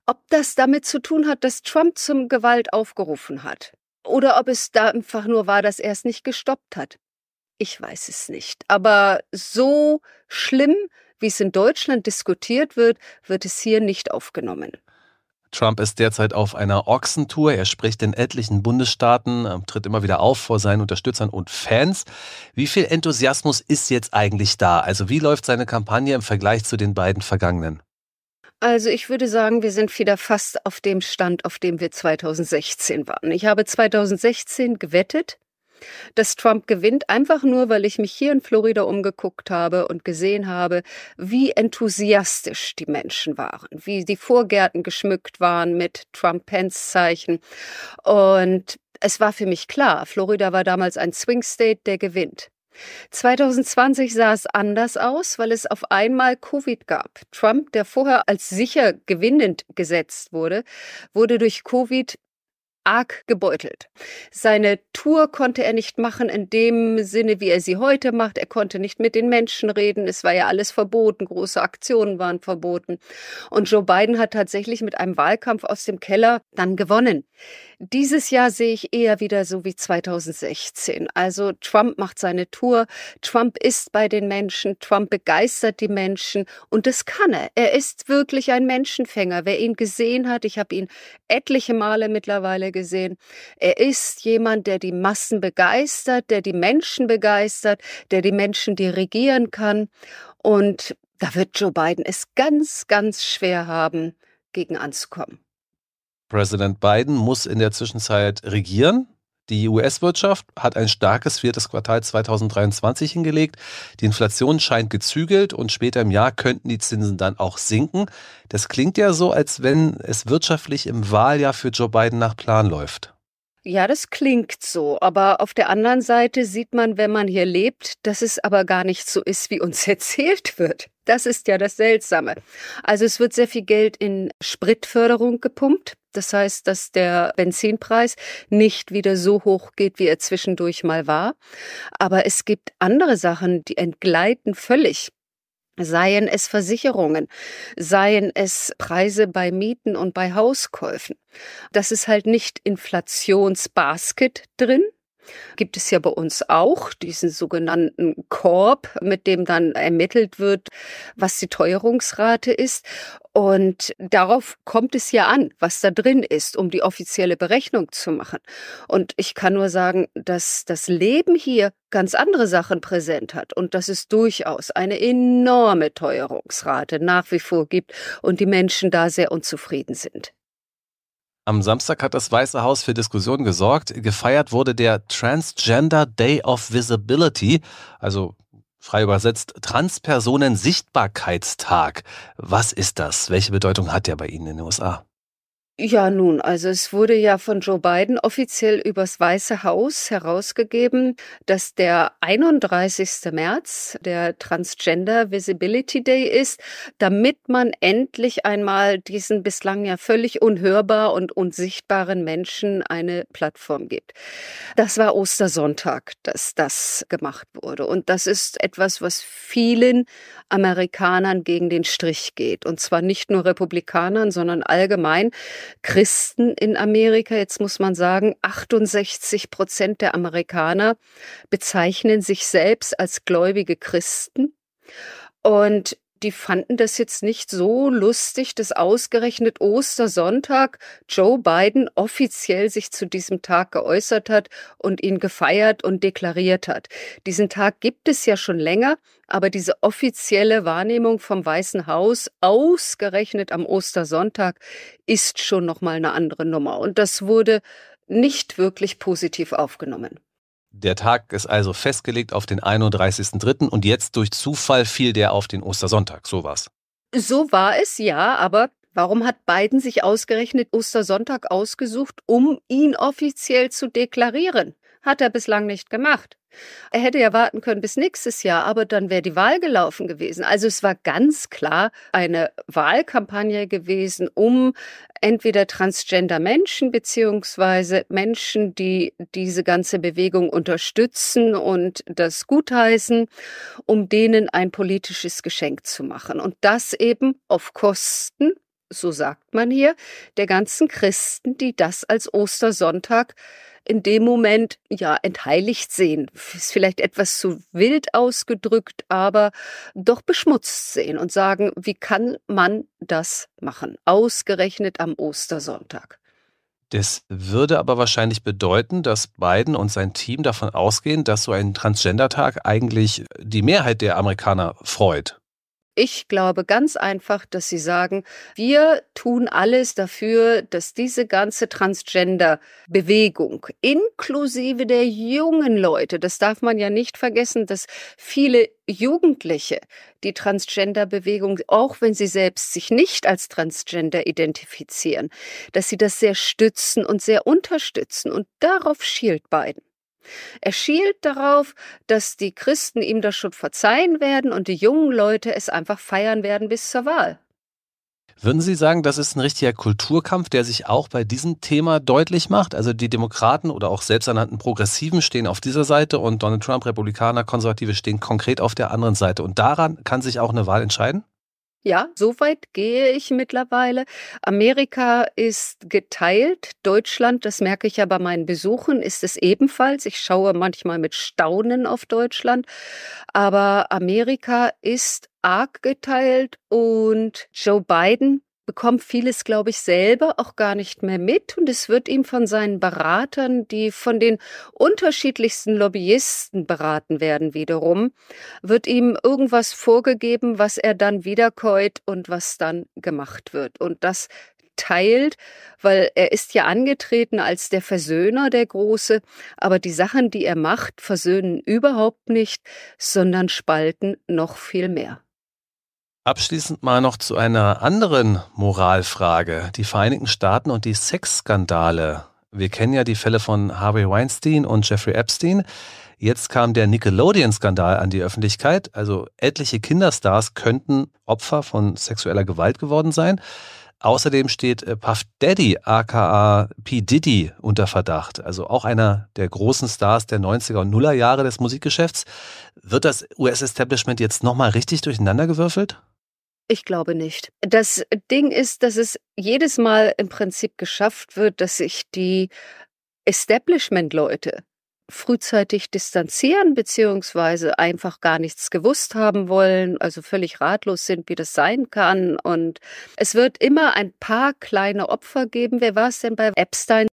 S3: Ob das damit zu tun hat, dass Trump zum Gewalt aufgerufen hat oder ob es da einfach nur war, dass er es nicht gestoppt hat. Ich weiß es nicht. Aber so schlimm, wie es in Deutschland diskutiert wird, wird es hier nicht aufgenommen.
S2: Trump ist derzeit auf einer Ochsentour. Er spricht in etlichen Bundesstaaten, ähm, tritt immer wieder auf vor seinen Unterstützern und Fans. Wie viel Enthusiasmus ist jetzt eigentlich da? Also wie läuft seine Kampagne im Vergleich zu den beiden vergangenen?
S3: Also ich würde sagen, wir sind wieder fast auf dem Stand, auf dem wir 2016 waren. Ich habe 2016 gewettet, dass Trump gewinnt, einfach nur, weil ich mich hier in Florida umgeguckt habe und gesehen habe, wie enthusiastisch die Menschen waren, wie die Vorgärten geschmückt waren mit Trump-Pence-Zeichen. Und es war für mich klar, Florida war damals ein Swing State, der gewinnt. 2020 sah es anders aus, weil es auf einmal Covid gab. Trump, der vorher als sicher gewinnend gesetzt wurde, wurde durch Covid arg gebeutelt. Seine Tour konnte er nicht machen in dem Sinne, wie er sie heute macht. Er konnte nicht mit den Menschen reden. Es war ja alles verboten. Große Aktionen waren verboten. Und Joe Biden hat tatsächlich mit einem Wahlkampf aus dem Keller dann gewonnen. Dieses Jahr sehe ich eher wieder so wie 2016. Also Trump macht seine Tour, Trump ist bei den Menschen, Trump begeistert die Menschen und das kann er. Er ist wirklich ein Menschenfänger. Wer ihn gesehen hat, ich habe ihn etliche Male mittlerweile gesehen, er ist jemand, der die Massen begeistert, der die Menschen begeistert, der die Menschen dirigieren kann und da wird Joe Biden es ganz, ganz schwer haben, gegen anzukommen.
S2: Präsident Biden muss in der Zwischenzeit regieren. Die US-Wirtschaft hat ein starkes viertes Quartal 2023 hingelegt. Die Inflation scheint gezügelt und später im Jahr könnten die Zinsen dann auch sinken. Das klingt ja so, als wenn es wirtschaftlich im Wahljahr für Joe Biden nach Plan läuft.
S3: Ja, das klingt so, aber auf der anderen Seite sieht man, wenn man hier lebt, dass es aber gar nicht so ist, wie uns erzählt wird. Das ist ja das Seltsame. Also es wird sehr viel Geld in Spritförderung gepumpt. Das heißt, dass der Benzinpreis nicht wieder so hoch geht, wie er zwischendurch mal war. Aber es gibt andere Sachen, die entgleiten völlig. Seien es Versicherungen, seien es Preise bei Mieten und bei Hauskäufen. Das ist halt nicht Inflationsbasket drin, gibt es ja bei uns auch diesen sogenannten Korb, mit dem dann ermittelt wird, was die Teuerungsrate ist. Und darauf kommt es ja an, was da drin ist, um die offizielle Berechnung zu machen. Und ich kann nur sagen, dass das Leben hier ganz andere Sachen präsent hat und dass es durchaus eine enorme Teuerungsrate nach wie vor gibt und die Menschen da sehr unzufrieden sind.
S2: Am Samstag hat das Weiße Haus für Diskussionen gesorgt. Gefeiert wurde der Transgender Day of Visibility, also frei übersetzt Transpersonen Sichtbarkeitstag. Was ist das? Welche Bedeutung hat der bei Ihnen in den USA?
S3: Ja, nun, also es wurde ja von Joe Biden offiziell übers Weiße Haus herausgegeben, dass der 31. März der Transgender Visibility Day ist, damit man endlich einmal diesen bislang ja völlig unhörbar und unsichtbaren Menschen eine Plattform gibt. Das war Ostersonntag, dass das gemacht wurde. Und das ist etwas, was vielen Amerikanern gegen den Strich geht. Und zwar nicht nur Republikanern, sondern allgemein Christen in Amerika. Jetzt muss man sagen, 68 Prozent der Amerikaner bezeichnen sich selbst als gläubige Christen. Und die fanden das jetzt nicht so lustig, dass ausgerechnet Ostersonntag Joe Biden offiziell sich zu diesem Tag geäußert hat und ihn gefeiert und deklariert hat. Diesen Tag gibt es ja schon länger, aber diese offizielle Wahrnehmung vom Weißen Haus ausgerechnet am Ostersonntag ist schon noch mal eine andere Nummer und das wurde nicht wirklich positiv aufgenommen.
S2: Der Tag ist also festgelegt auf den 31.03. und jetzt durch Zufall fiel der auf den Ostersonntag. So war's.
S3: So war es, ja, aber warum hat Biden sich ausgerechnet Ostersonntag ausgesucht, um ihn offiziell zu deklarieren? Hat er bislang nicht gemacht. Er hätte ja warten können bis nächstes Jahr, aber dann wäre die Wahl gelaufen gewesen. Also es war ganz klar eine Wahlkampagne gewesen, um entweder transgender Menschen beziehungsweise Menschen, die diese ganze Bewegung unterstützen und das gutheißen, um denen ein politisches Geschenk zu machen. Und das eben auf Kosten so sagt man hier, der ganzen Christen, die das als Ostersonntag in dem Moment ja entheiligt sehen. Ist vielleicht etwas zu wild ausgedrückt, aber doch beschmutzt sehen und sagen, wie kann man das machen? Ausgerechnet am Ostersonntag.
S2: Das würde aber wahrscheinlich bedeuten, dass Biden und sein Team davon ausgehen, dass so ein Transgender-Tag eigentlich die Mehrheit der Amerikaner freut.
S3: Ich glaube ganz einfach, dass sie sagen, wir tun alles dafür, dass diese ganze Transgender-Bewegung inklusive der jungen Leute, das darf man ja nicht vergessen, dass viele Jugendliche die Transgender-Bewegung, auch wenn sie selbst sich nicht als Transgender identifizieren, dass sie das sehr stützen und sehr unterstützen. Und darauf schielt Biden. Er schielt darauf, dass die Christen ihm das schon verzeihen werden und die jungen Leute es einfach feiern werden bis zur Wahl.
S2: Würden Sie sagen, das ist ein richtiger Kulturkampf, der sich auch bei diesem Thema deutlich macht? Also die Demokraten oder auch selbsternannten Progressiven stehen auf dieser Seite und Donald Trump, Republikaner, Konservative stehen konkret auf der anderen Seite. Und daran kann sich auch eine Wahl entscheiden?
S3: Ja, so weit gehe ich mittlerweile. Amerika ist geteilt. Deutschland, das merke ich ja bei meinen Besuchen, ist es ebenfalls. Ich schaue manchmal mit Staunen auf Deutschland. Aber Amerika ist arg geteilt und Joe Biden bekommt vieles, glaube ich, selber auch gar nicht mehr mit und es wird ihm von seinen Beratern, die von den unterschiedlichsten Lobbyisten beraten werden wiederum, wird ihm irgendwas vorgegeben, was er dann wiederkäut und was dann gemacht wird. Und das teilt, weil er ist ja angetreten als der Versöhner der Große, aber die Sachen, die er macht, versöhnen überhaupt nicht, sondern spalten noch viel mehr.
S2: Abschließend mal noch zu einer anderen Moralfrage. Die Vereinigten Staaten und die Sexskandale. Wir kennen ja die Fälle von Harvey Weinstein und Jeffrey Epstein. Jetzt kam der Nickelodeon-Skandal an die Öffentlichkeit. Also etliche Kinderstars könnten Opfer von sexueller Gewalt geworden sein. Außerdem steht äh, Puff Daddy, aka P. Diddy, unter Verdacht. Also auch einer der großen Stars der 90er und Nuller Jahre des Musikgeschäfts. Wird das US-Establishment jetzt nochmal richtig durcheinandergewürfelt?
S3: Ich glaube nicht. Das Ding ist, dass es jedes Mal im Prinzip geschafft wird, dass sich die Establishment-Leute frühzeitig distanzieren, beziehungsweise einfach gar nichts gewusst haben wollen, also völlig ratlos sind, wie das sein kann. Und es wird immer ein paar kleine Opfer geben. Wer war es denn bei Epstein?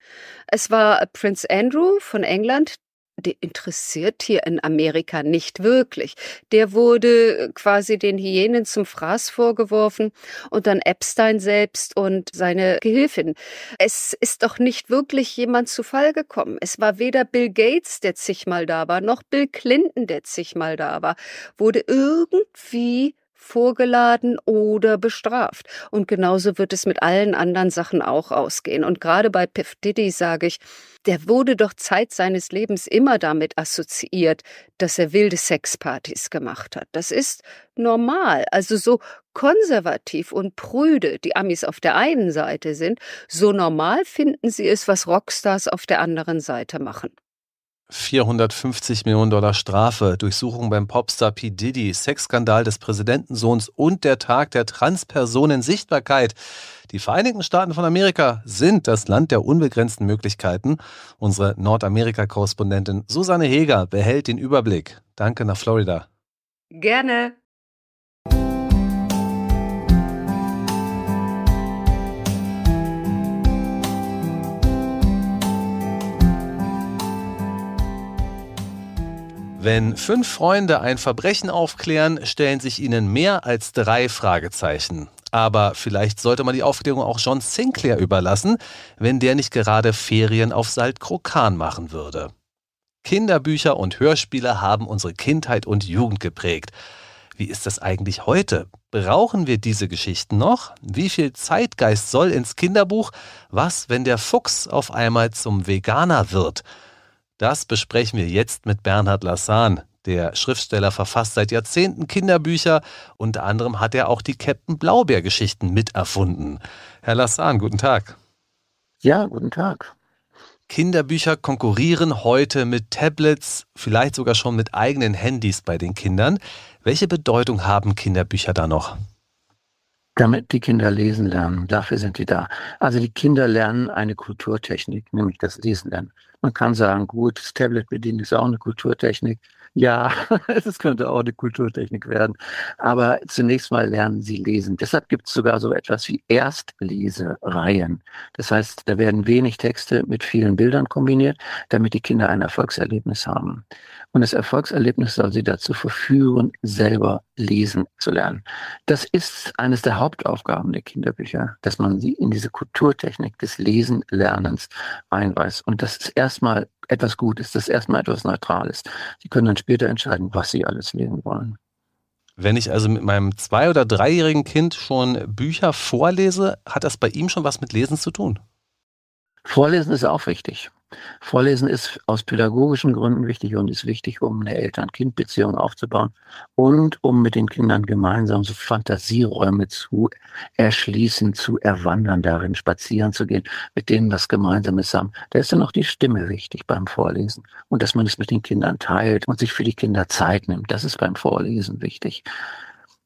S3: Es war Prince Andrew von England, der interessiert hier in Amerika nicht wirklich. Der wurde äh, quasi den Hyänen zum Fraß vorgeworfen und dann Epstein selbst und seine Gehilfin. Es ist doch nicht wirklich jemand zu Fall gekommen. Es war weder Bill Gates, der zigmal da war, noch Bill Clinton, der zigmal da war, wurde irgendwie vorgeladen oder bestraft. Und genauso wird es mit allen anderen Sachen auch ausgehen. Und gerade bei Piff Diddy sage ich, der wurde doch Zeit seines Lebens immer damit assoziiert, dass er wilde Sexpartys gemacht hat. Das ist normal. Also so konservativ und prüde die Amis auf der einen Seite sind, so normal finden sie es, was Rockstars auf der anderen Seite machen.
S2: 450 Millionen Dollar Strafe, Durchsuchung beim Popstar P. Diddy, Sexskandal des Präsidentensohns und der Tag der Transpersonen Sichtbarkeit. Die Vereinigten Staaten von Amerika sind das Land der unbegrenzten Möglichkeiten. Unsere Nordamerika-Korrespondentin Susanne Heger behält den Überblick. Danke nach Florida.
S3: Gerne.
S2: Wenn fünf Freunde ein Verbrechen aufklären, stellen sich ihnen mehr als drei Fragezeichen. Aber vielleicht sollte man die Aufklärung auch John Sinclair überlassen, wenn der nicht gerade Ferien auf Saltkrokan machen würde. Kinderbücher und Hörspiele haben unsere Kindheit und Jugend geprägt. Wie ist das eigentlich heute? Brauchen wir diese Geschichten noch? Wie viel Zeitgeist soll ins Kinderbuch? Was, wenn der Fuchs auf einmal zum Veganer wird? Das besprechen wir jetzt mit Bernhard Lassan. Der Schriftsteller verfasst seit Jahrzehnten Kinderbücher. Unter anderem hat er auch die Captain Blaubeer-Geschichten miterfunden. Herr Lassan, guten Tag. Ja, guten Tag. Kinderbücher konkurrieren heute mit Tablets, vielleicht sogar schon mit eigenen Handys bei den Kindern. Welche Bedeutung haben Kinderbücher da noch?
S4: damit die Kinder lesen lernen. Dafür sind die da. Also die Kinder lernen eine Kulturtechnik, nämlich das Lesen lernen. Man kann sagen, gut, das Tablet bedienen ist auch eine Kulturtechnik. Ja, es könnte auch eine Kulturtechnik werden. Aber zunächst mal lernen sie lesen. Deshalb gibt es sogar so etwas wie Erstlesereien. Das heißt, da werden wenig Texte mit vielen Bildern kombiniert, damit die Kinder ein Erfolgserlebnis haben. Und das Erfolgserlebnis soll sie dazu verführen, selber lesen zu lernen. Das ist eines der Hauptaufgaben der Kinderbücher, dass man sie in diese Kulturtechnik des Lesen-Lernens einweist. Und das ist erstmal etwas Gutes, das ist erstmal etwas Neutrales. Sie können dann später entscheiden, was sie alles lesen wollen.
S2: Wenn ich also mit meinem zwei- oder dreijährigen Kind schon
S4: Bücher vorlese, hat das bei ihm schon was mit Lesen zu tun? Vorlesen ist auch wichtig. Vorlesen ist aus pädagogischen Gründen wichtig und ist wichtig, um eine Eltern-Kind-Beziehung aufzubauen und um mit den Kindern gemeinsam so Fantasieräume zu erschließen, zu erwandern, darin spazieren zu gehen, mit denen was Gemeinsames haben. Da ist dann auch die Stimme wichtig beim Vorlesen und dass man es mit den Kindern teilt und sich für die Kinder Zeit nimmt. Das ist beim Vorlesen wichtig.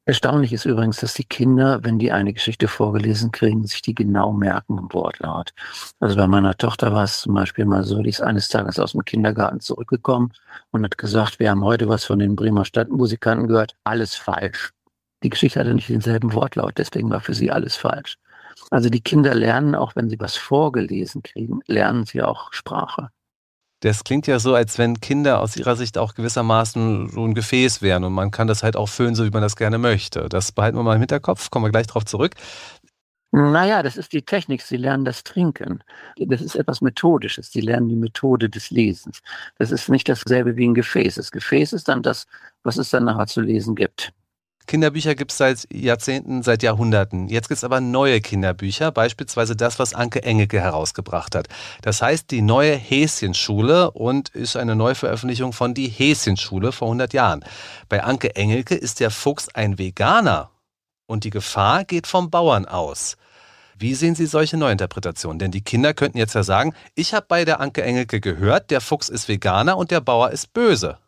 S4: Erstaunlich ist übrigens, dass die Kinder, wenn die eine Geschichte vorgelesen kriegen, sich die genau merken im Wortlaut. Also bei meiner Tochter war es zum Beispiel mal so, die ist eines Tages aus dem Kindergarten zurückgekommen und hat gesagt, wir haben heute was von den Bremer Stadtmusikanten gehört, alles falsch. Die Geschichte hatte nicht denselben Wortlaut, deswegen war für sie alles falsch. Also die Kinder lernen, auch wenn sie was vorgelesen kriegen, lernen sie auch Sprache.
S2: Das klingt ja so, als wenn Kinder aus ihrer Sicht auch gewissermaßen so ein Gefäß wären und man kann das halt auch füllen, so wie man das gerne möchte. Das behalten wir mal im Hinterkopf, kommen wir gleich darauf zurück.
S4: Naja, das ist die Technik. Sie lernen das Trinken. Das ist etwas Methodisches. Sie lernen die Methode des Lesens. Das ist nicht dasselbe wie ein Gefäß. Das Gefäß ist dann das, was es dann nachher zu lesen gibt.
S2: Kinderbücher gibt es seit Jahrzehnten, seit Jahrhunderten. Jetzt gibt es aber neue Kinderbücher, beispielsweise das, was Anke Engelke herausgebracht hat. Das heißt die neue Häschenschule und ist eine Neuveröffentlichung von die Häschenschule vor 100 Jahren. Bei Anke Engelke ist der Fuchs ein Veganer und die Gefahr geht vom Bauern aus. Wie sehen Sie solche Neuinterpretationen? Denn die Kinder könnten jetzt ja sagen, ich habe bei der Anke Engelke gehört, der Fuchs ist Veganer und der Bauer ist böse.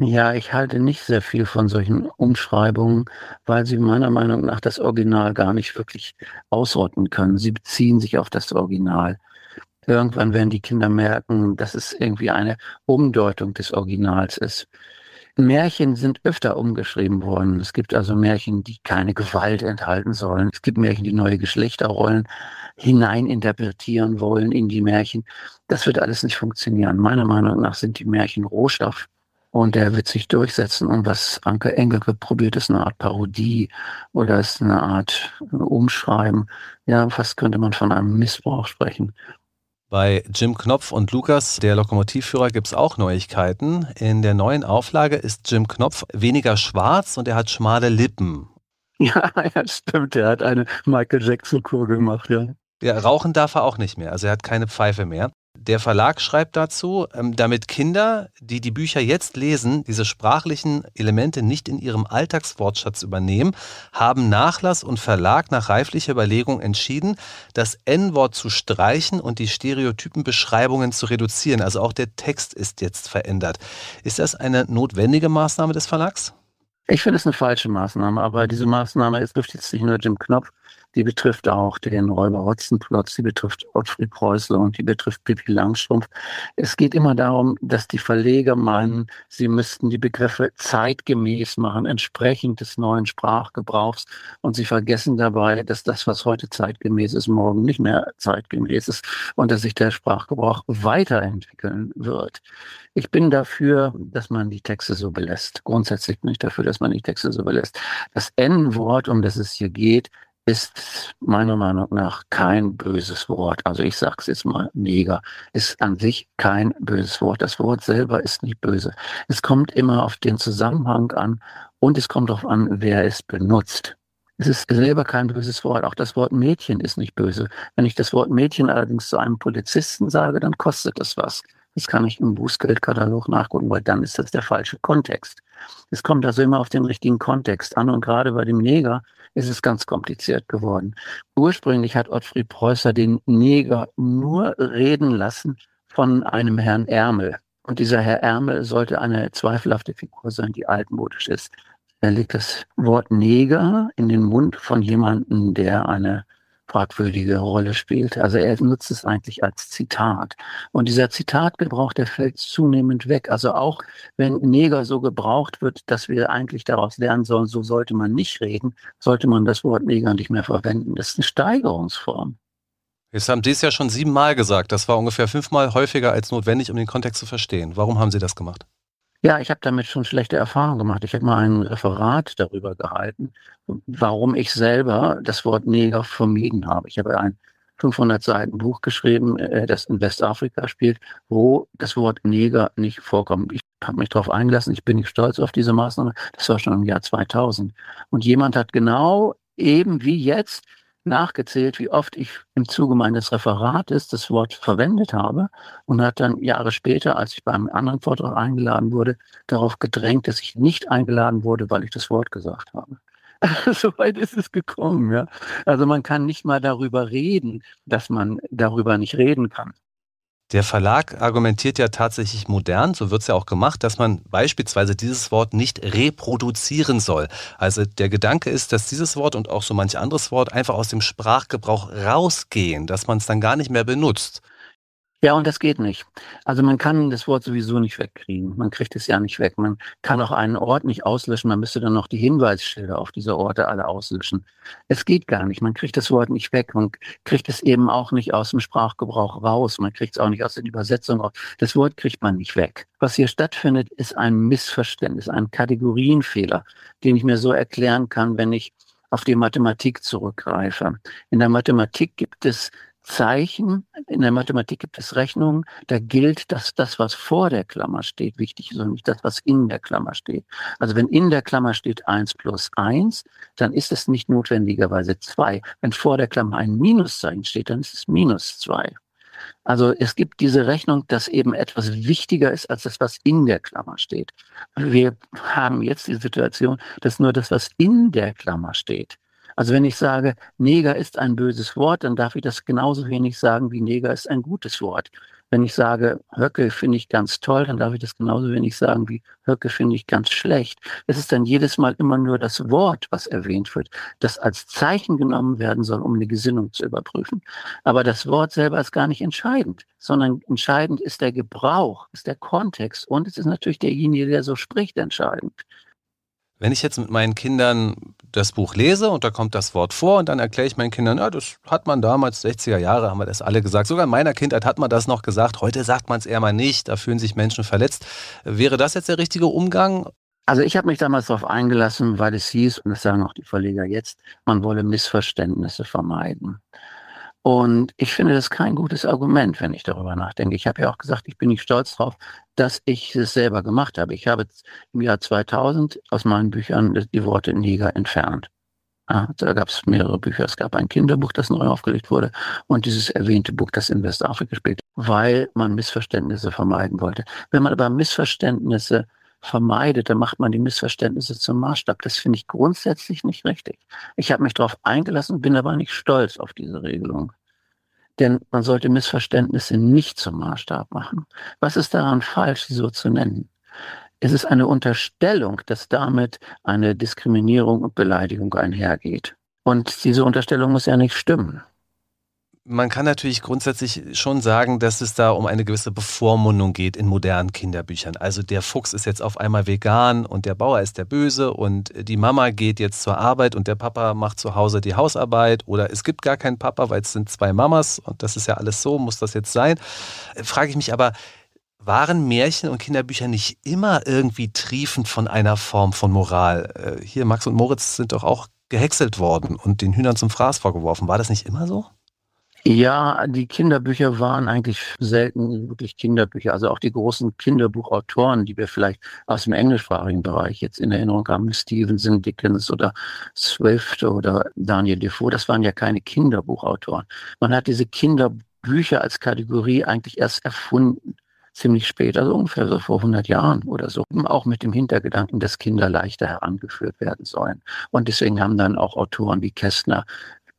S4: Ja, ich halte nicht sehr viel von solchen Umschreibungen, weil sie meiner Meinung nach das Original gar nicht wirklich ausrotten können. Sie beziehen sich auf das Original. Irgendwann werden die Kinder merken, dass es irgendwie eine Umdeutung des Originals ist. Märchen sind öfter umgeschrieben worden. Es gibt also Märchen, die keine Gewalt enthalten sollen. Es gibt Märchen, die neue Geschlechterrollen hineininterpretieren wollen in die Märchen. Das wird alles nicht funktionieren. Meiner Meinung nach sind die Märchen Rohstoff und der wird sich durchsetzen. Und was Anke Engelke probiert, ist eine Art Parodie oder ist eine Art äh, Umschreiben. Ja, fast könnte man von einem Missbrauch sprechen.
S2: Bei Jim Knopf und Lukas, der Lokomotivführer, gibt es auch Neuigkeiten. In der neuen Auflage ist Jim Knopf weniger schwarz und er hat schmale Lippen.
S4: Ja, ja stimmt. Er hat eine Michael Jackson-Kur gemacht, ja.
S2: Ja, rauchen darf er auch nicht mehr. Also er hat keine Pfeife mehr. Der Verlag schreibt dazu, ähm, damit Kinder, die die Bücher jetzt lesen, diese sprachlichen Elemente nicht in ihrem Alltagswortschatz übernehmen, haben Nachlass und Verlag nach reiflicher Überlegung entschieden, das N-Wort zu streichen und die Stereotypenbeschreibungen zu reduzieren. Also auch der Text ist jetzt verändert. Ist das eine notwendige Maßnahme des
S4: Verlags? Ich finde es eine falsche Maßnahme, aber diese Maßnahme jetzt nicht nur Jim Knopf die betrifft auch den Räuber Hotzenplotz, die betrifft Ottfried Preußler und die betrifft Pippi Langstrumpf. Es geht immer darum, dass die Verleger meinen, sie müssten die Begriffe zeitgemäß machen, entsprechend des neuen Sprachgebrauchs. Und sie vergessen dabei, dass das, was heute zeitgemäß ist, morgen nicht mehr zeitgemäß ist und dass sich der Sprachgebrauch weiterentwickeln wird. Ich bin dafür, dass man die Texte so belässt. Grundsätzlich bin ich dafür, dass man die Texte so belässt. Das N-Wort, um das es hier geht, ist meiner Meinung nach kein böses Wort. Also ich sage es jetzt mal, Neger ist an sich kein böses Wort. Das Wort selber ist nicht böse. Es kommt immer auf den Zusammenhang an und es kommt darauf an, wer es benutzt. Es ist selber kein böses Wort. Auch das Wort Mädchen ist nicht böse. Wenn ich das Wort Mädchen allerdings zu einem Polizisten sage, dann kostet das was. Das kann ich im Bußgeldkatalog nachgucken, weil dann ist das der falsche Kontext. Es kommt also immer auf den richtigen Kontext an und gerade bei dem Neger ist es ganz kompliziert geworden. Ursprünglich hat Ottfried Preußer den Neger nur reden lassen von einem Herrn Ärmel. Und dieser Herr Ärmel sollte eine zweifelhafte Figur sein, die altmodisch ist. Er legt das Wort Neger in den Mund von jemandem, der eine fragwürdige Rolle spielt. Also er nutzt es eigentlich als Zitat. Und dieser Zitatgebrauch, der fällt zunehmend weg. Also auch wenn Neger so gebraucht wird, dass wir eigentlich daraus lernen sollen, so sollte man nicht reden, sollte man das Wort Neger nicht mehr verwenden. Das ist eine Steigerungsform.
S2: Jetzt haben Sie es ja schon siebenmal gesagt. Das war ungefähr fünfmal häufiger als notwendig, um den Kontext zu verstehen. Warum haben Sie das gemacht?
S4: Ja, ich habe damit schon schlechte Erfahrungen gemacht. Ich habe mal ein Referat darüber gehalten, warum ich selber das Wort Neger vermieden habe. Ich habe ein 500 Seiten Buch geschrieben, äh, das in Westafrika spielt, wo das Wort Neger nicht vorkommt. Ich habe mich darauf eingelassen, ich bin nicht stolz auf diese Maßnahme. Das war schon im Jahr 2000. Und jemand hat genau eben wie jetzt nachgezählt, wie oft ich im Zuge meines Referates das Wort verwendet habe und hat dann Jahre später, als ich beim anderen Vortrag eingeladen wurde, darauf gedrängt, dass ich nicht eingeladen wurde, weil ich das Wort gesagt habe. Soweit ist es gekommen, ja. Also man kann nicht mal darüber reden, dass man darüber nicht reden kann. Der
S2: Verlag argumentiert ja tatsächlich modern, so wird es ja auch gemacht, dass man beispielsweise dieses Wort nicht reproduzieren soll. Also der Gedanke ist, dass dieses Wort und auch so manch anderes Wort einfach
S4: aus dem Sprachgebrauch rausgehen, dass man es dann gar nicht mehr benutzt. Ja, und das geht nicht. Also man kann das Wort sowieso nicht wegkriegen. Man kriegt es ja nicht weg. Man kann auch einen Ort nicht auslöschen. Man müsste dann noch die Hinweisschilder auf diese Orte alle auslöschen. Es geht gar nicht. Man kriegt das Wort nicht weg. Man kriegt es eben auch nicht aus dem Sprachgebrauch raus. Man kriegt es auch nicht aus den Übersetzungen raus. Das Wort kriegt man nicht weg. Was hier stattfindet, ist ein Missverständnis, ein Kategorienfehler, den ich mir so erklären kann, wenn ich auf die Mathematik zurückgreife. In der Mathematik gibt es Zeichen, in der Mathematik gibt es Rechnungen, da gilt, dass das, was vor der Klammer steht, wichtig ist und nicht das, was in der Klammer steht. Also wenn in der Klammer steht eins plus eins, dann ist es nicht notwendigerweise zwei. Wenn vor der Klammer ein Minuszeichen steht, dann ist es minus zwei. Also es gibt diese Rechnung, dass eben etwas wichtiger ist als das, was in der Klammer steht. Wir haben jetzt die Situation, dass nur das, was in der Klammer steht, also wenn ich sage, Neger ist ein böses Wort, dann darf ich das genauso wenig sagen wie Neger ist ein gutes Wort. Wenn ich sage, Höcke finde ich ganz toll, dann darf ich das genauso wenig sagen wie Höcke finde ich ganz schlecht. Es ist dann jedes Mal immer nur das Wort, was erwähnt wird, das als Zeichen genommen werden soll, um eine Gesinnung zu überprüfen. Aber das Wort selber ist gar nicht entscheidend, sondern entscheidend ist der Gebrauch, ist der Kontext und es ist natürlich derjenige, der so spricht, entscheidend.
S2: Wenn ich jetzt mit meinen Kindern das Buch lese und da kommt das Wort vor und dann erkläre ich meinen Kindern, ja, das hat man damals, 60er Jahre haben wir das alle gesagt. Sogar in meiner Kindheit hat man das noch gesagt. Heute
S4: sagt man es eher mal nicht, da fühlen sich Menschen verletzt. Wäre das jetzt der richtige Umgang? Also ich habe mich damals darauf eingelassen, weil es hieß, und das sagen auch die Verleger jetzt, man wolle Missverständnisse vermeiden. Und ich finde das kein gutes Argument, wenn ich darüber nachdenke. Ich habe ja auch gesagt, ich bin nicht stolz darauf, dass ich es selber gemacht habe. Ich habe im Jahr 2000 aus meinen Büchern die Worte Niger entfernt. Ah, da gab es mehrere Bücher. Es gab ein Kinderbuch, das neu aufgelegt wurde und dieses erwähnte Buch, das in Westafrika spielt, weil man Missverständnisse vermeiden wollte. Wenn man aber Missverständnisse vermeidet, dann macht man die Missverständnisse zum Maßstab. Das finde ich grundsätzlich nicht richtig. Ich habe mich darauf eingelassen, bin aber nicht stolz auf diese Regelung. Denn man sollte Missverständnisse nicht zum Maßstab machen. Was ist daran falsch, sie so zu nennen? Es ist eine Unterstellung, dass damit eine Diskriminierung und Beleidigung einhergeht. Und diese Unterstellung muss ja nicht stimmen
S2: man kann natürlich grundsätzlich schon sagen, dass es da um eine gewisse Bevormundung geht in modernen Kinderbüchern. Also der Fuchs ist jetzt auf einmal vegan und der Bauer ist der Böse und die Mama geht jetzt zur Arbeit und der Papa macht zu Hause die Hausarbeit oder es gibt gar keinen Papa, weil es sind zwei Mamas und das ist ja alles so, muss das jetzt sein. Äh, frage ich mich aber, waren Märchen und Kinderbücher nicht immer irgendwie triefend von einer Form von Moral? Äh, hier, Max und Moritz sind doch auch gehäckselt worden und den Hühnern zum Fraß vorgeworfen. War das nicht immer so?
S4: Ja, die Kinderbücher waren eigentlich selten wirklich Kinderbücher. Also auch die großen Kinderbuchautoren, die wir vielleicht aus dem englischsprachigen Bereich jetzt in Erinnerung haben, Stevenson, Dickens oder Swift oder Daniel Defoe, das waren ja keine Kinderbuchautoren. Man hat diese Kinderbücher als Kategorie eigentlich erst erfunden ziemlich spät, also ungefähr so vor 100 Jahren oder so, auch mit dem Hintergedanken, dass Kinder leichter herangeführt werden sollen. Und deswegen haben dann auch Autoren wie Kästner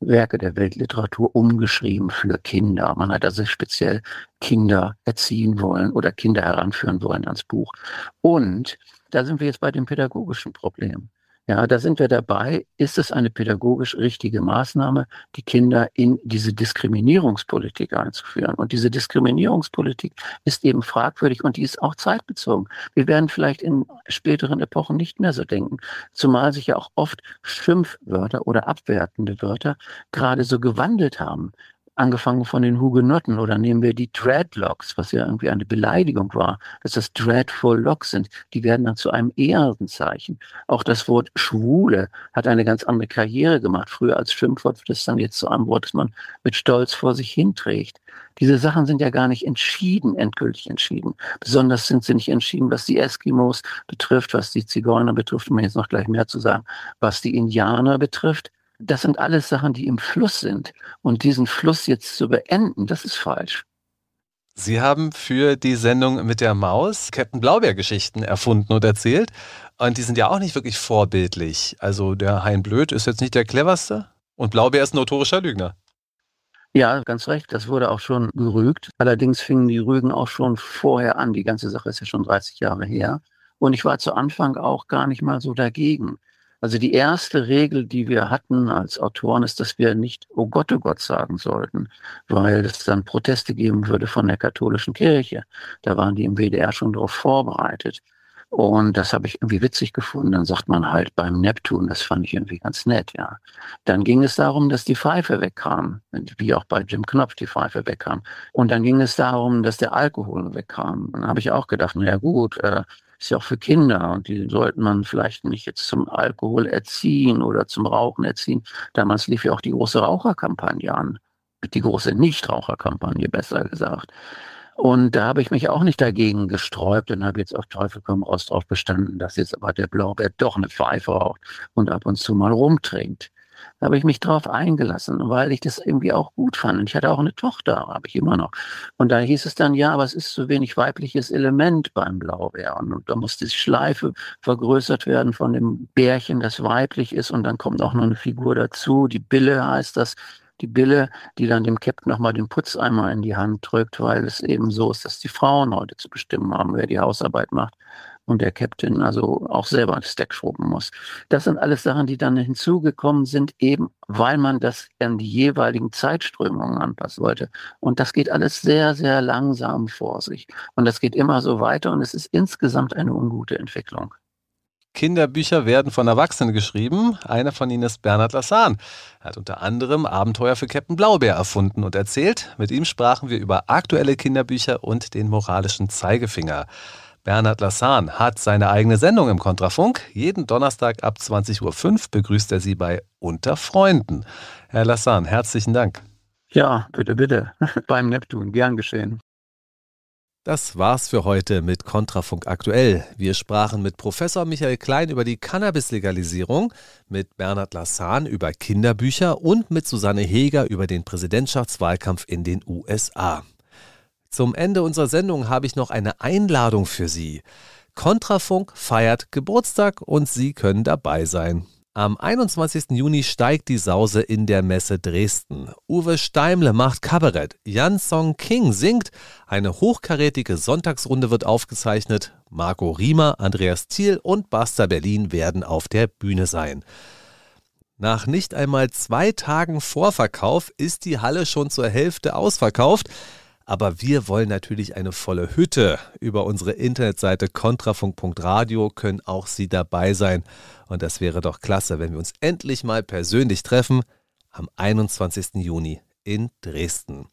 S4: Werke der Weltliteratur umgeschrieben für Kinder. Man hat also speziell Kinder erziehen wollen oder Kinder heranführen wollen ans Buch. Und da sind wir jetzt bei dem pädagogischen Problem. Ja, da sind wir dabei. Ist es eine pädagogisch richtige Maßnahme, die Kinder in diese Diskriminierungspolitik einzuführen? Und diese Diskriminierungspolitik ist eben fragwürdig und die ist auch zeitbezogen. Wir werden vielleicht in späteren Epochen nicht mehr so denken, zumal sich ja auch oft Schimpfwörter oder abwertende Wörter gerade so gewandelt haben angefangen von den Hugenotten oder nehmen wir die Dreadlocks, was ja irgendwie eine Beleidigung war, dass das Dreadful Locks sind, die werden dann zu einem Ehrenzeichen. Auch das Wort Schwule hat eine ganz andere Karriere gemacht. Früher als Schimpfwort wird es dann jetzt so ein Wort, das man mit Stolz vor sich hinträgt. Diese Sachen sind ja gar nicht entschieden, endgültig entschieden. Besonders sind sie nicht entschieden, was die Eskimos betrifft, was die Zigeuner betrifft, um jetzt noch gleich mehr zu sagen, was die Indianer betrifft das sind alles Sachen, die im Fluss sind. Und diesen Fluss jetzt zu beenden, das ist falsch.
S2: Sie haben für die Sendung mit der Maus Captain Blaubeer-Geschichten erfunden und erzählt. Und die sind ja auch nicht wirklich vorbildlich. Also der Hein Blöd ist jetzt nicht der cleverste und Blaubeer ist ein notorischer Lügner.
S4: Ja, ganz recht. Das wurde auch schon gerügt. Allerdings fingen die Rügen auch schon vorher an. Die ganze Sache ist ja schon 30 Jahre her. Und ich war zu Anfang auch gar nicht mal so dagegen. Also die erste Regel, die wir hatten als Autoren, ist, dass wir nicht Oh Gott, oh Gott sagen sollten, weil es dann Proteste geben würde von der katholischen Kirche. Da waren die im WDR schon darauf vorbereitet. Und das habe ich irgendwie witzig gefunden. Dann sagt man halt beim Neptun, das fand ich irgendwie ganz nett, ja. Dann ging es darum, dass die Pfeife wegkam, wie auch bei Jim Knopf die Pfeife wegkam. Und dann ging es darum, dass der Alkohol wegkam. Dann habe ich auch gedacht, naja gut, äh, ist ja auch für Kinder und die sollte man vielleicht nicht jetzt zum Alkohol erziehen oder zum Rauchen erziehen. Damals lief ja auch die große Raucherkampagne an, die große Nichtraucherkampagne besser gesagt. Und da habe ich mich auch nicht dagegen gesträubt und habe jetzt auf Teufel komm raus drauf bestanden, dass jetzt aber der Blaubeer doch eine Pfeife raucht und ab und zu mal rumtrinkt. Da habe ich mich drauf eingelassen, weil ich das irgendwie auch gut fand. Und ich hatte auch eine Tochter, habe ich immer noch. Und da hieß es dann, ja, aber es ist zu wenig weibliches Element beim Blaubeeren. Und da muss die Schleife vergrößert werden von dem Bärchen, das weiblich ist. Und dann kommt auch noch eine Figur dazu. Die Bille heißt das die Bille, die dann dem Captain nochmal den Putzeimer in die Hand drückt, weil es eben so ist, dass die Frauen heute zu bestimmen haben, wer die Hausarbeit macht und der Captain also auch selber das Deck schrubben muss. Das sind alles Sachen, die dann hinzugekommen sind, eben weil man das an die jeweiligen Zeitströmungen anpassen wollte. Und das geht alles sehr, sehr langsam vor sich. Und das geht immer so weiter und es ist insgesamt eine ungute Entwicklung.
S2: Kinderbücher werden von Erwachsenen geschrieben. Einer von ihnen ist Bernhard Lassan. Er hat unter anderem Abenteuer für Captain Blaubeer erfunden und erzählt. Mit ihm sprachen wir über aktuelle Kinderbücher und den moralischen Zeigefinger. Bernhard Lassan hat seine eigene Sendung im Kontrafunk. Jeden Donnerstag ab 20.05 Uhr begrüßt er Sie bei Unter Freunden. Herr Lassan, herzlichen Dank. Ja, bitte, bitte. Beim Neptun, gern geschehen. Das war's für heute mit Kontrafunk aktuell. Wir sprachen mit Professor Michael Klein über die Cannabis-Legalisierung, mit Bernhard Lassan über Kinderbücher und mit Susanne Heger über den Präsidentschaftswahlkampf in den USA. Zum Ende unserer Sendung habe ich noch eine Einladung für Sie. Kontrafunk feiert Geburtstag und Sie können dabei sein. Am 21. Juni steigt die Sause in der Messe Dresden. Uwe Steimle macht Kabarett. Jan Song King singt. Eine hochkarätige Sonntagsrunde wird aufgezeichnet. Marco Riemer, Andreas Thiel und Basta Berlin werden auf der Bühne sein. Nach nicht einmal zwei Tagen Vorverkauf ist die Halle schon zur Hälfte ausverkauft. Aber wir wollen natürlich eine volle Hütte. Über unsere Internetseite kontrafunk.radio können auch Sie dabei sein. Und das wäre doch klasse, wenn wir uns endlich mal persönlich treffen am 21. Juni in Dresden.